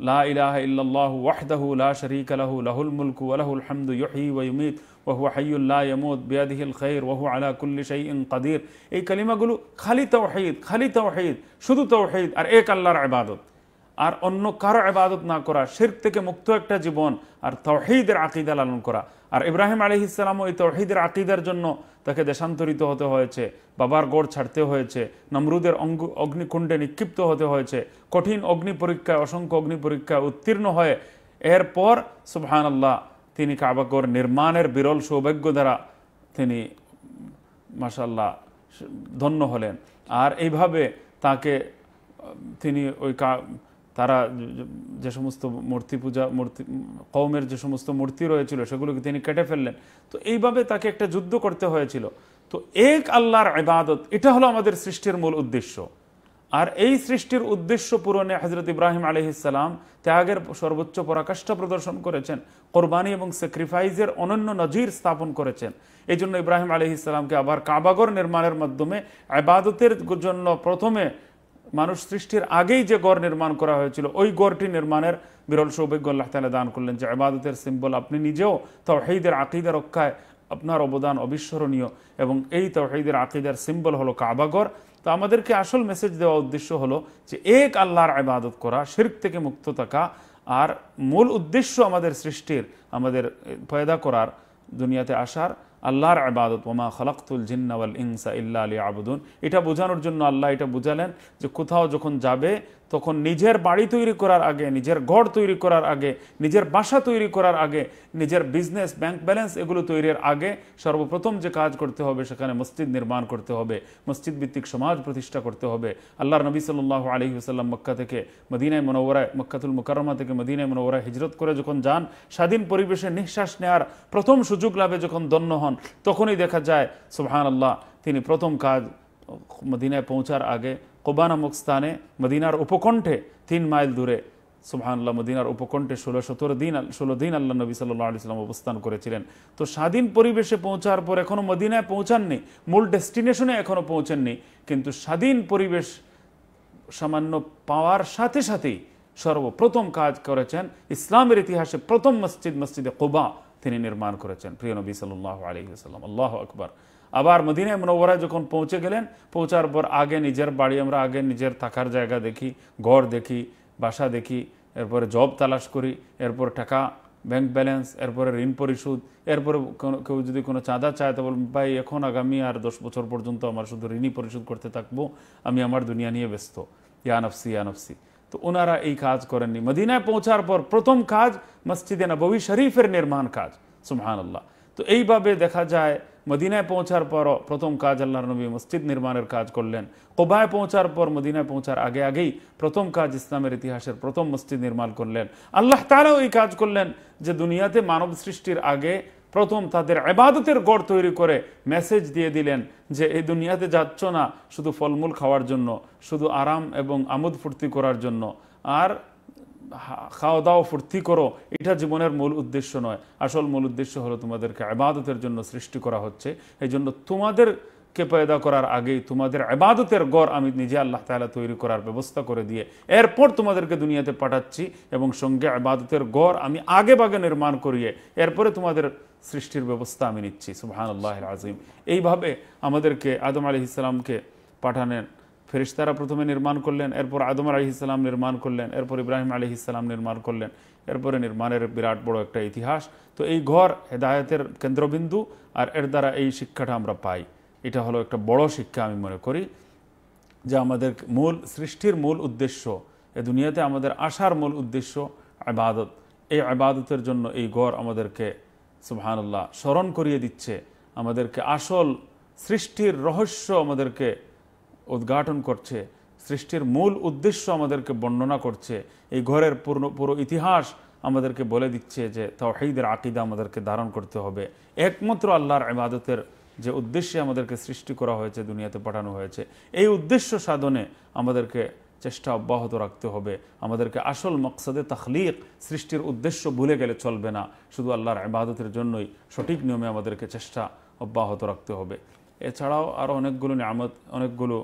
লা ইলাহা ইল্লাল্লাহু ওয়াহদাহু লা শরীকা লাহু লাহুল মুলকু ওয়া লাহুল হামদু ইউহয়ী ওয়া ইয়ুমীত ওয়া হুয়া হাইয়্যুল লা ইয়ামূত বিয়াদিহিল খায়র ওয়া হুয়া আলা কুল্লি শাইইন কাদির এই কালিমাগুলো খালি তাওহীদ খালি তাওহীদ শুধু তাওহীদ আর এক আল্লাহর ইবাদত আর অন্য কারো আবাদত না করা শেরক থেকে মুক্ত একটা জীবন আর তহিদের আকিদা লালন করা আর ইব্রাহিম আলি ওই এই তহিদের আকিদার জন্য তাকে দেশান্তরিত হতে হয়েছে বাবার গড় ছাড়তে হয়েছে নমরুদের অঙ্গ অগ্নিকুণ্ডে নিক্ষিপ্ত হতে হয়েছে কঠিন অগ্নি পরীক্ষায় অসংখ্য অগ্নি পরীক্ষায় উত্তীর্ণ হয়ে এরপর সুবহান আল্লাহ তিনি কাবাগর নির্মাণের বিরল সৌভাগ্য দ্বারা তিনি মাসাল্লাহ ধন্য হলেন আর এইভাবে তাকে তিনি ওই তারা যে সমস্ত মূর্তি পূজা মূর্তি কৌমের যে সমস্ত মূর্তি রয়েছিল সেগুলোকে তিনি কেটে ফেললেন তো এইভাবে তাকে একটা যুদ্ধ করতে হয়েছিল তো এক আল্লাহর ইবাদত এটা হলো আমাদের সৃষ্টির মূল উদ্দেশ্য আর এই সৃষ্টির উদ্দেশ্য পূরণে হজরত ইব্রাহিম আলহিসাল্লাম ত্যাগের সর্বোচ্চ পরাকাষ্ঠা প্রদর্শন করেছেন কোরবানি এবং স্যাক্রিফাইজের অনন্য নজির স্থাপন করেছেন এই জন্য ইব্রাহিম আলহিসাল্লামকে আবার কাবাগর নির্মাণের মাধ্যমে আবাদতের জন্য প্রথমে মানুষ সৃষ্টির আগেই যে গড় নির্মাণ করা হয়েছিল ওই গড়টি নির্মাণের বিরল সৌভাগ্য আল্লাহ তালা দান করলেন যে আবাদতের সিম্বল আপনি নিজেও তাওহিদের আকিদের রক্ষায় আপনার অবদান অবিস্মরণীয় এবং এই তাওহিদের আকিদের সিম্বল হলো কাবাগর তো আমাদেরকে আসল মেসেজ দেওয়া উদ্দেশ্য হলো যে এক আল্লাহর আবাদত করা শির্ক থেকে মুক্ত থাকা আর মূল উদ্দেশ্য আমাদের সৃষ্টির আমাদের পয়দা করার দুনিয়াতে আসার আল্লাহর আবাদত ওমা খলাক্তুল জিন্নাওয়াল ইংসা ইল্লা আলী আবুদুন এটা বোঝানোর জন্য আল্লাহ এটা বুঝালেন যে কোথাও যখন যাবে তখন নিজের বাড়ি তৈরি করার আগে নিজের ঘর তৈরি করার আগে নিজের বাসা তৈরি করার আগে নিজের বিজনেস ব্যাংক ব্যালেন্স এগুলো তৈরির আগে সর্বপ্রথম যে কাজ করতে হবে সেখানে মসজিদ নির্মাণ করতে হবে মসজিদ ভিত্তিক সমাজ প্রতিষ্ঠা করতে হবে আল্লাহর নবী সাল্লাহ আলহিউসাল্লাম মক্কা থেকে মদিনায় মনোবরায় মক্কাতুল মুকারমা থেকে মদিনায় মনোবরায় হিজরত করে যখন যান স্বাধীন পরিবেশে নিঃশ্বাস নেয়ার প্রথম সুযোগ লাভে যখন দন্য হন তখনই দেখা যায় সোহান আল্লাহ তিনি প্রথম কাজ মদিনায় পৌঁছার আগে কোবা নামক স্থানে মদিনার উপকণ্ঠে তিন মাইল দূরে সুবাহান্লাহ মদিনার উপকণ্ঠে ষোলো সতেরো দিন ষোলো দিন আল্লাহ নবী সাল্লাহ আলিয়াল্লাম অবস্থান করেছিলেন তো স্বাধীন পরিবেশে পৌঁছার পর এখনও মদিনায় পৌঁছাননি মূল ডেস্টিনেশনে এখনও পৌঁছাননি কিন্তু স্বাধীন পরিবেশ সামান্য পাওয়ার সাথে সাথেই সর্বপ্রথম কাজ করেছেন ইসলামের ইতিহাসে প্রথম মসজিদ মসজিদে কোবা তিনি নির্মাণ করেছেন প্রিয় নবী সাল্লাহ আলহিহাসাল্লাম আল্লাহ আকবর আবার মদিনায় মনোবরায় যখন পৌঁছে গেলেন পৌঁছার পর আগে নিজের বাড়ি আমরা আগে নিজের থাকার জায়গা দেখি ঘর দেখি বাসা দেখি এরপরে জব তালাশ করি এরপর টাকা ব্যাংক ব্যালেন্স এরপরে ঋণ পরিশোধ এরপরে কোনো কেউ যদি কোনো চাঁদা চায় তো বল ভাই এখন আগামী আর দশ বছর পর্যন্ত আমার শুধু ঋণই পরিশোধ করতে থাকবো আমি আমার দুনিয়া নিয়ে ব্যস্ত ইয়ানফসি ইয়ানফসি তো ওনারা এই কাজ করেননি মদিনায় পৌঁছার পর প্রথম কাজ মসজিদে নবী শরীফের নির্মাণ কাজ সুমহান আল্লাহ তো এইভাবে দেখা যায় মদিনায় পৌঁছার পর প্রথম কাজ আল্লাহর নবী মসজিদ নির্মাণের কাজ করলেন কোবায় পৌঁছার পর মদিনায় পৌঁছার আগে আগেই প্রথম কাজ ইসলামের ইতিহাসের প্রথম মসজিদ নির্মাণ করলেন আল্লাহ তারাও এই কাজ করলেন যে দুনিয়াতে মানব সৃষ্টির আগে প্রথম তাদের আবাদতের গড় তৈরি করে মেসেজ দিয়ে দিলেন যে এই দুনিয়াতে যাচ্ছ না শুধু ফলমূল খাওয়ার জন্য শুধু আরাম এবং আমোদ ফুর্তি করার জন্য আর খাওয়া দাওয়া ফুর্তি করো এটা জীবনের মূল উদ্দেশ্য নয় আসল মূল উদ্দেশ্য হলো তোমাদেরকে আবাদতের জন্য সৃষ্টি করা হচ্ছে এই জন্য তোমাদের কে পয়দা করার আগেই তোমাদের আবাদতের গড় আমি নিজে আল্লাহ তালা তৈরি করার ব্যবস্থা করে দিয়ে এরপর তোমাদেরকে দুনিয়াতে পাঠাচ্ছি এবং সঙ্গে আবাদতের গড় আমি আগে বাগে নির্মাণ করিয়ে এরপরে তোমাদের সৃষ্টির ব্যবস্থা আমি নিচ্ছি সুবাহান আল্লাহ আজিম এইভাবে আমাদেরকে আদম আলি ইসলামকে পাঠানের ফেরিস্তারা প্রথমে নির্মাণ করলেন এরপর আদম আলি ইসলাম নির্মাণ করলেন এরপর ইব্রাহিম আলি ইসলাম নির্মাণ করলেন এরপরে নির্মাণের বিরাট বড় একটা ইতিহাস তো এই ঘর হেদায়তের কেন্দ্রবিন্দু আর এর দ্বারা এই শিক্ষাটা আমরা পাই এটা হলো একটা বড় শিক্ষা আমি মনে করি যে আমাদের মূল সৃষ্টির মূল উদ্দেশ্য এ দুনিয়াতে আমাদের আসার মূল উদ্দেশ্য আবাদত এই আবাদতের জন্য এই ঘর আমাদেরকে সুবহানাল্লাহ স্মরণ করিয়ে দিচ্ছে আমাদেরকে আসল সৃষ্টির রহস্য আমাদেরকে উদ্ঘাটন করছে সৃষ্টির মূল উদ্দেশ্য আমাদেরকে বর্ণনা করছে এই ঘরের পূর্ণ পুরো ইতিহাস আমাদেরকে বলে দিচ্ছে যে তাওহিদের আকিদা আমাদেরকে ধারণ করতে হবে একমাত্র আল্লাহর ইবাদতের যে উদ্দেশ্যে আমাদেরকে সৃষ্টি করা হয়েছে দুনিয়াতে পাঠানো হয়েছে এই উদ্দেশ্য সাধনে আমাদেরকে চেষ্টা অব্যাহত রাখতে হবে আমাদেরকে আসল মকসদে তাখলিক সৃষ্টির উদ্দেশ্য ভুলে গেলে চলবে না শুধু আল্লাহর ইবাদতের জন্যই সঠিক নিয়মে আমাদেরকে চেষ্টা অব্যাহত রাখতে হবে এছাড়াও আরও অনেকগুলো নিয়ামত অনেকগুলো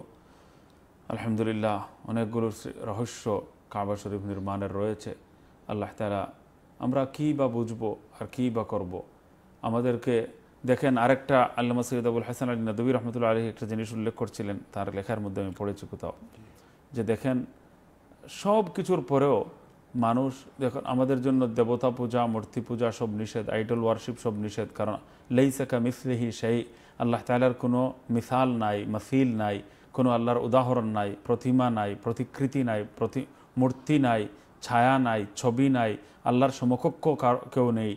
আলহামদুলিল্লাহ অনেকগুলো রহস্য কাবা শরীফ নির্মাণের রয়েছে আল্লাহ তালা আমরা কী বা বুঝবো আর কী বা করব। আমাদেরকে দেখেন আরেকটা আল্লামা সৈয়দ আবুল হাসান আলী নদবী রহমতুল্লা আলহী একটা জিনিস উল্লেখ করছিলেন তার লেখার মধ্যে আমি পড়েছি কোথাও যে দেখেন সব কিছুর পরেও মানুষ দেখুন আমাদের জন্য দেবতা পূজা মূর্তি পূজা সব নিষেধ আইডল ওয়ার্শিপ সব নিষেধ কারণ লেইসাকা মিসলিহি সেই আল্লাহ তালার কোনো মিসাল নাই মাসিল নাই কোনো আল্লাহর উদাহরণ নাই প্রতিমা নাই প্রতিকৃতি নাই প্রতি মূর্তি নাই ছায়া নাই ছবি নাই আল্লাহর সমকক্ষ কেউ নেই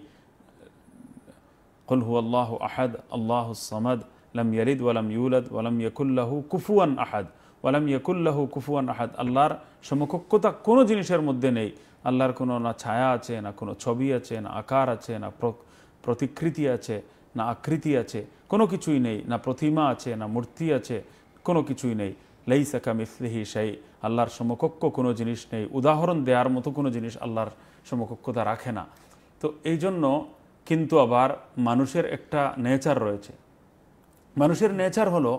কলহু আল্লাহ আহাদ আল্লাহ সমদ লাম ইয়ালিদ ওয়ালাম ইউলদ ওয়ালাম ইয়াকুল্লাহু কুফুয়ান আহাদ ওয়ালাম ইয়াকুল্লাহু কুফুয়ান আহাদ আল্লাহর সমকক্ষতা কোনো জিনিসের মধ্যে নেই আল্লাহর কোনো না ছায়া আছে না কোনো ছবি আছে না আকার আছে না প্রতিকৃতি আছে না আকৃতি আছে কোনো কিছুই নেই না প্রতিমা আছে না মূর্তি আছে কোনো কিছুই নেই সাকা মিসলিহি সেই আল্লাহর সমকক্ষ কোনো জিনিস নেই উদাহরণ দেওয়ার মতো কোনো জিনিস আল্লাহর সমকক্ষতা রাখে না তো এই জন্য কিন্তু আবার মানুষের একটা নেচার রয়েছে মানুষের নেচার হলো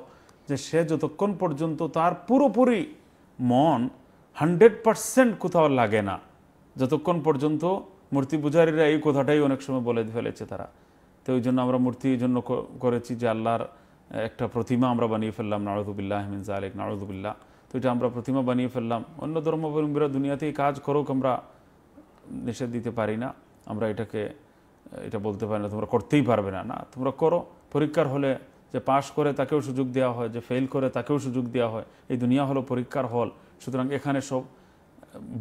যে সে যতক্ষণ পর্যন্ত তার পুরোপুরি মন হান্ড্রেড পারসেন্ট কোথাও লাগে না যতক্ষণ পর্যন্ত মূর্তি পূজারীরা এই কথাটাই অনেক সময় বলে ফেলেছে তারা তো ওই জন্য আমরা মূর্তি এই জন্য করেছি যে আল্লাহর একটা প্রতিমা আমরা বানিয়ে ফেললাম নারদুবিল্লা হেমিনজা আলেক নারদুবিল্লা তো এটা আমরা প্রতিমা বানিয়ে ফেললাম অন্য ধর্মাবলম্বীরা দুনিয়াতেই কাজ করুক আমরা নিষেধ দিতে পারি না আমরা এটাকে এটা বলতে পারি না তোমরা করতেই পারবে না না তোমরা করো পরীক্ষার হলে যে পাশ করে তাকেও সুযোগ দেওয়া হয় যে ফেল করে তাকেও সুযোগ দেওয়া হয় এই দুনিয়া হলো পরীক্ষার হল সুতরাং এখানে সব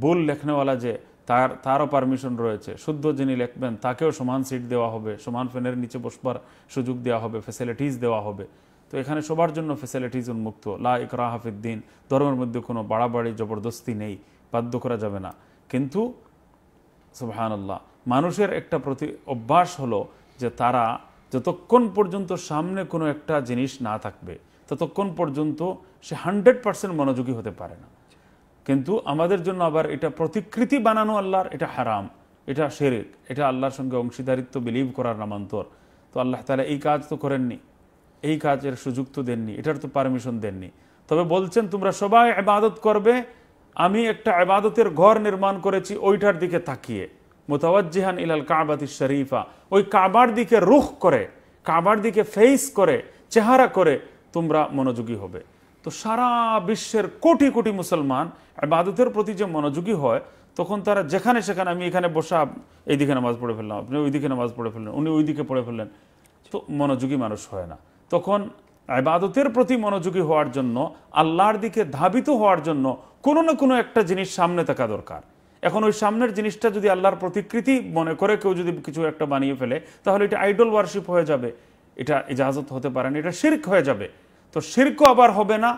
ভুল লেখনেওয়ালা যে তার তারও পারমিশন রয়েছে শুদ্ধ যিনি লেখবেন তাকেও সমান সিট দেওয়া হবে সমান ফ্যানের নিচে বসবার সুযোগ দেওয়া হবে ফ্যাসিলিটিস দেওয়া হবে তো এখানে সবার জন্য ফ্যাসিলিটিস উন্মুক্ত লা ইকরা হাফিদ্দিন ধর্মের মধ্যে কোনো বাড়াবাড়ি জবরদস্তি নেই বাধ্য করা যাবে না কিন্তু সুবাহানাল্লাহ মানুষের একটা প্রতি অভ্যাস হলো যে তারা যতক্ষণ পর্যন্ত সামনে কোনো একটা জিনিস না থাকবে ততক্ষণ পর্যন্ত সে হান্ড্রেড পার্সেন্ট মনোযোগী হতে পারে না কিন্তু আমাদের জন্য আবার এটা প্রতিকৃতি বানানো আল্লাহর এটা হারাম এটা শেরেক এটা আল্লাহর সঙ্গে অংশীদারিত্ব বিলিভ করার নামান্তর তো আল্লাহ তালা এই কাজ তো করেননি এই কাজের সুযোগ তো দেননি এটার তো পারমিশন দেননি তবে বলছেন তোমরা সবাই আবাদত করবে আমি একটা আবাদতের ঘর নির্মাণ করেছি ওইটার দিকে তাকিয়ে মোতাবাজিহান ইলাল কাবাতি শরীফা ওই কাবার দিকে রুখ করে কাবার দিকে ফেস করে চেহারা করে তোমরা মনোযোগী হবে তো সারা বিশ্বের কোটি কোটি মুসলমান আবাদতের প্রতি যে মনোযোগী হয় তখন তারা যেখানে সেখানে আমি এখানে বসা এইদিকে নামাজ পড়ে ফেললাম আপনি ওইদিকে নামাজ পড়ে ফেললেন উনি ওইদিকে পড়ে ফেললেন তো মনোযোগী মানুষ হয় না তখন আবাদতের প্রতি মনোযোগী হওয়ার জন্য আল্লাহর দিকে ধাবিত হওয়ার জন্য কোনো না কোনো একটা জিনিস সামনে থাকা দরকার এখন ওই সামনের জিনিসটা যদি আল্লাহর প্রতিকৃতি মনে করে কেউ যদি কিছু একটা বানিয়ে ফেলে তাহলে এটা আইডল ওয়ার্শিপ হয়ে যাবে এটা ইজাজত হতে পারে না এটা শির্ক হয়ে যাবে তো শিরকও আবার হবে না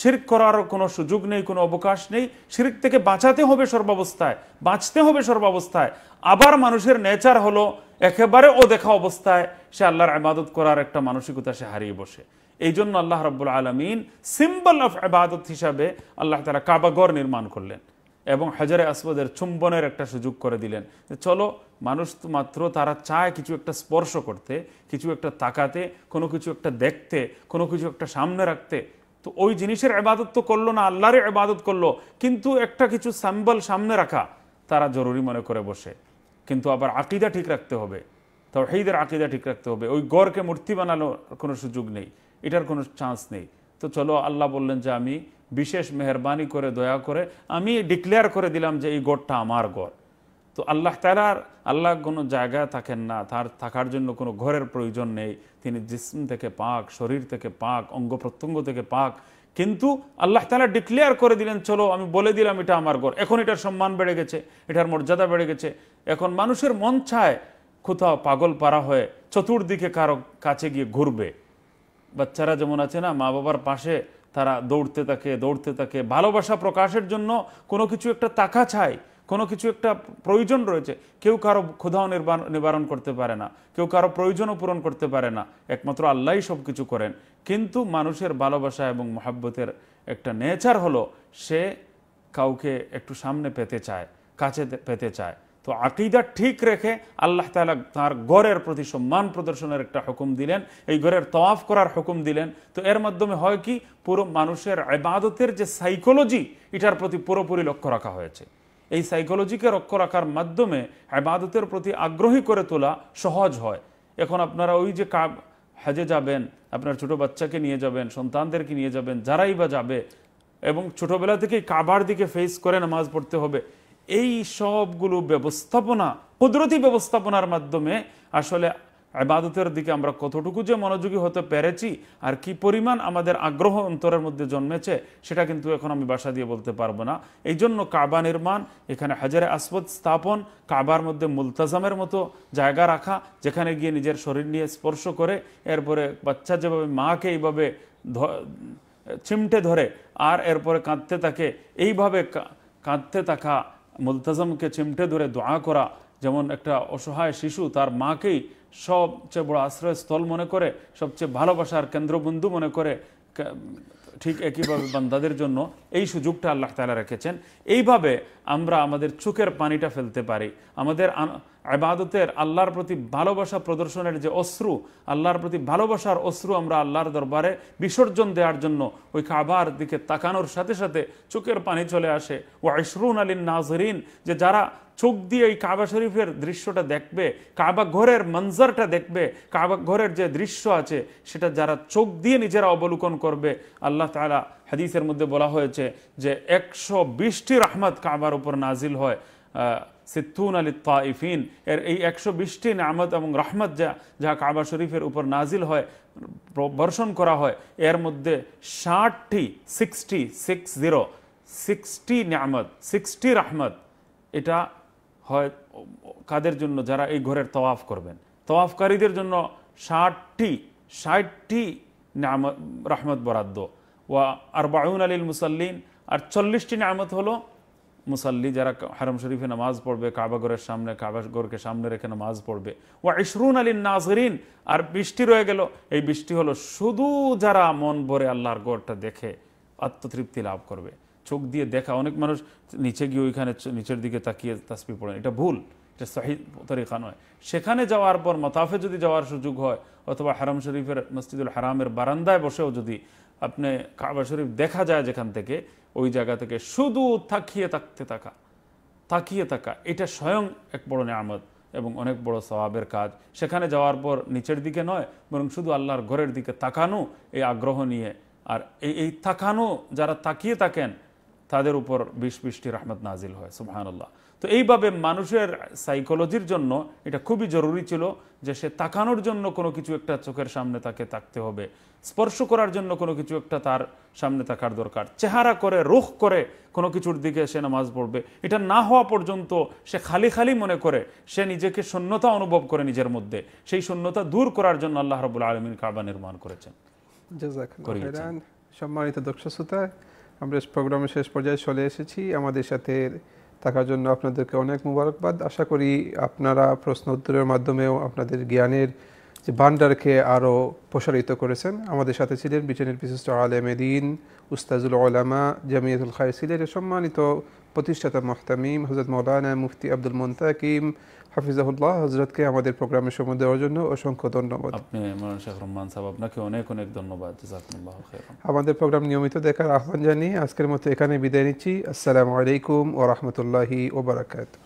শির্ক করারও কোনো সুযোগ নেই কোনো অবকাশ নেই শির্ক থেকে বাঁচাতে হবে সর্বাবস্থায় বাঁচতে হবে সর্বাবস্থায় আবার মানুষের নেচার হলো একেবারে ও দেখা অবস্থায় সে আল্লাহর আবাদত করার একটা মানসিকতা সে হারিয়ে বসে এই জন্য আল্লাহ রব্বুল আলমিন সিম্বল অফ আবাদত হিসাবে আল্লাহ তারা কাবাগর নির্মাণ করলেন এবং হাজারে আসবাদের চুম্বনের একটা সুযোগ করে দিলেন চলো মানুষ মাত্র তারা চায় কিছু একটা স্পর্শ করতে কিছু একটা তাকাতে কোনো কিছু একটা দেখতে কোনো কিছু একটা সামনে রাখতে তো ওই জিনিসের আবাদত তো করলো না আল্লাহরই আবাদত করলো কিন্তু একটা কিছু স্যাম্বল সামনে রাখা তারা জরুরি মনে করে বসে কিন্তু আবার আকিদা ঠিক রাখতে হবে তো হেইদের আকিদা ঠিক রাখতে হবে ওই গড়কে মূর্তি বানানোর কোনো সুযোগ নেই এটার কোনো চান্স নেই তো চলো আল্লাহ বললেন যে আমি বিশেষ মেহরবানি করে দয়া করে আমি ডিক্লেয়ার করে দিলাম যে এই গড়টা আমার গড় তো আল্লাহ তালার আল্লাহ কোনো জায়গায় থাকেন না তার থাকার জন্য কোনো ঘরের প্রয়োজন নেই তিনি জিসম থেকে পাক শরীর থেকে পাক অঙ্গ প্রত্যঙ্গ থেকে পাক কিন্তু আল্লাহ তালা ডিক্লেয়ার করে দিলেন চলো আমি বলে দিলাম এটা আমার ঘর এখন এটার সম্মান বেড়ে গেছে এটার মর্যাদা বেড়ে গেছে এখন মানুষের মন চায় কোথাও পাগল পারা হয়ে চতুর্দিকে কারো কাছে গিয়ে ঘুরবে বাচ্চারা যেমন আছে না মা বাবার পাশে তারা দৌড়তে থাকে দৌড়তে থাকে ভালোবাসা প্রকাশের জন্য কোনো কিছু একটা তাকা চাই কোনো কিছু একটা প্রয়োজন রয়েছে কেউ কারো ক্ষুধাও নিবারণ করতে পারে না কেউ কারো প্রয়োজনও পূরণ করতে পারে না একমাত্র আল্লাহই সব কিছু করেন কিন্তু মানুষের ভালোবাসা এবং মহাব্বতের একটা নেচার হলো সে কাউকে একটু সামনে পেতে চায় কাছে পেতে চায় তো আকিদা ঠিক রেখে আল্লাহ তালা তার গড়ের প্রতি সম্মান প্রদর্শনের একটা হুকুম দিলেন এই গড়ের তওয়াফ করার হুকুম দিলেন তো এর মাধ্যমে হয় কি পুরো মানুষের আবাদতের যে সাইকোলজি এটার প্রতি পুরোপুরি লক্ষ্য রাখা হয়েছে এই সাইকোলজিকে লক্ষ্য রাখার মাধ্যমে আবাদতের প্রতি আগ্রহী করে তোলা সহজ হয় এখন আপনারা ওই যে কাব হাজে যাবেন আপনার ছোট বাচ্চাকে নিয়ে যাবেন সন্তানদেরকে নিয়ে যাবেন যারাই বা যাবে এবং ছোটবেলা থেকেই কাবার দিকে ফেস করে নামাজ পড়তে হবে এই সবগুলো ব্যবস্থাপনা কুদরতি ব্যবস্থাপনার মাধ্যমে আসলে আবাদতের দিকে আমরা কতটুকু যে মনোযোগী হতে পেরেছি আর কি পরিমাণ আমাদের আগ্রহ অন্তরের মধ্যে জন্মেছে সেটা কিন্তু এখন আমি বাসা দিয়ে বলতে পারবো না এই জন্য কাবা নির্মাণ এখানে হাজারে আসবদ স্থাপন কাবার মধ্যে মুলতাজামের মতো জায়গা রাখা যেখানে গিয়ে নিজের শরীর নিয়ে স্পর্শ করে এরপরে বাচ্চা যেভাবে মাকে এইভাবে চিমটে ধরে আর এরপরে কাঁদতে তাকে এইভাবে কাঁদতে থাকা মুলতাজমকে চিমটে ধরে দোয়া করা যেমন একটা অসহায় শিশু তার মাকেই সবচেয়ে বড় আশ্রয়স্থল মনে করে সবচেয়ে ভালোবাসার কেন্দ্রবিন্দু মনে করে ঠিক একইভাবে বান্দাদের জন্য এই সুযোগটা আল্লাহ তালা রেখেছেন এইভাবে আমরা আমাদের চোখের পানিটা ফেলতে পারি আমাদের আবাদতের আল্লাহর প্রতি ভালোবাসা প্রদর্শনের যে অশ্রু আল্লাহর প্রতি ভালোবাসার অশ্রু আমরা আল্লাহর দরবারে বিসর্জন দেওয়ার জন্য ওই খাবার দিকে তাকানোর সাথে সাথে চোখের পানি চলে আসে ও আশরুন আলীন নাজরিন যে যারা চোখ দিয়ে এই কাবা শরীফের দৃশ্যটা দেখবে কাবা ঘরের মঞ্জারটা দেখবে কাবা ঘরের যে দৃশ্য আছে সেটা যারা চোখ দিয়ে নিজেরা অবলোকন করবে আল্লাহ তালা হাদিসের মধ্যে বলা হয়েছে যে একশো বিশটি রহমত কাবার উপর নাজিল হয় সিদ্ধুন আলী তাইফিন এর এই একশো বিশটি নামত এবং রহমত যা যা কাবা শরীফের উপর নাজিল হয় বর্ষণ করা হয় এর মধ্যে ষাটটি সিক্সটি সিক্স জিরো সিক্সটি নামত সিক্সটি রহমত এটা হয় কাদের জন্য যারা এই ঘরের তওয়াফ করবেন তওয়াফকারীদের জন্য ষাটটি ষাটটি নাম রহমত বরাদ্দ ওয়া আর বায়ুন আলীল মুসাল্লিন আর চল্লিশটি নামত হলো মুসাল্লি যারা হারম শরীফে নামাজ পড়বে কাবাগরের সামনে কাবাগরকে সামনে রেখে নামাজ পড়বে ও ইশরুন আলীন নাজরিন আর বৃষ্টি রয়ে গেল এই বৃষ্টি হলো শুধু যারা মন ভরে আল্লাহর গড়টা দেখে আত্মতৃপ্তি লাভ করবে চোখ দিয়ে দেখা অনেক মানুষ নিচে গিয়ে ওইখানে নিচের দিকে তাকিয়ে তাসপি পড়েন এটা ভুল এটা সহি তরিকা নয় সেখানে যাওয়ার পর মতাফে যদি যাওয়ার সুযোগ হয় অথবা হারাম শরীফের মসজিদুল হারামের বারান্দায় বসেও যদি আপনি কাবা শরীফ দেখা যায় যেখান থেকে ওই জায়গা থেকে শুধু তাকিয়ে থাকতে থাকা তাকিয়ে থাকা এটা স্বয়ং এক বড় নিয়ামত এবং অনেক বড় স্বভাবের কাজ সেখানে যাওয়ার পর নিচের দিকে নয় বরং শুধু আল্লাহর ঘরের দিকে তাকানো এই আগ্রহ নিয়ে আর এই তাকানো যারা তাকিয়ে থাকেন তাদের উপর বিশ বিশটি রহমত নাজিল হয় সুবাহানাল্লাহ তো এইভাবে মানুষের সাইকোলজির জন্য এটা খুবই জরুরি ছিল যে সে তাকানোর জন্য কোনো কিছু একটা চোখের সামনে তাকে তাকতে হবে স্পর্শ করার জন্য কোনো কিছু একটা তার সামনে থাকার দরকার চেহারা করে রুখ করে কোনো কিছুর দিকে সে নামাজ পড়বে এটা না হওয়া পর্যন্ত সে খালি খালি মনে করে সে নিজেকে শূন্যতা অনুভব করে নিজের মধ্যে সেই শূন্যতা দূর করার জন্য আল্লাহ রবুল্লা আলমিন কাবা নির্মাণ করেছেন সম্মানিত দর্শক শ্রোতা আমরা প্রোগ্রামের শেষ পর্যায়ে চলে এসেছি আমাদের সাথে থাকার জন্য আপনাদেরকে অনেক মুবারকবাদ আশা করি আপনারা প্রশ্ন উত্তরের মাধ্যমেও আপনাদের জ্ঞানের যে ভান্ডারকে আরও প্রসারিত করেছেন আমাদের সাথে ছিলেন বিচেনের বিশিষ্ট আলেমেদিন উস্তাজুল আলামা জামিয়াতুল খায় সিলেটের সম্মানিত প্রতিষ্ঠাতা মহতামিম হজরত মৌলানা মুফতি আব্দুল মন্তাকিম হাফিজাহুল্লাহ হজরতকে আমাদের প্রোগ্রামে সময় দেওয়ার জন্য অসংখ্য ধন্যবাদ আপনি আপনাকে অনেক অনেক ধন্যবাদ আমাদের প্রোগ্রাম নিয়মিত দেখার আহ্বান জানিয়ে আজকের মতো এখানে বিদায় নিচ্ছি আসসালামু আলাইকুম ও রহমতুল্লাহি ওবরাকাতু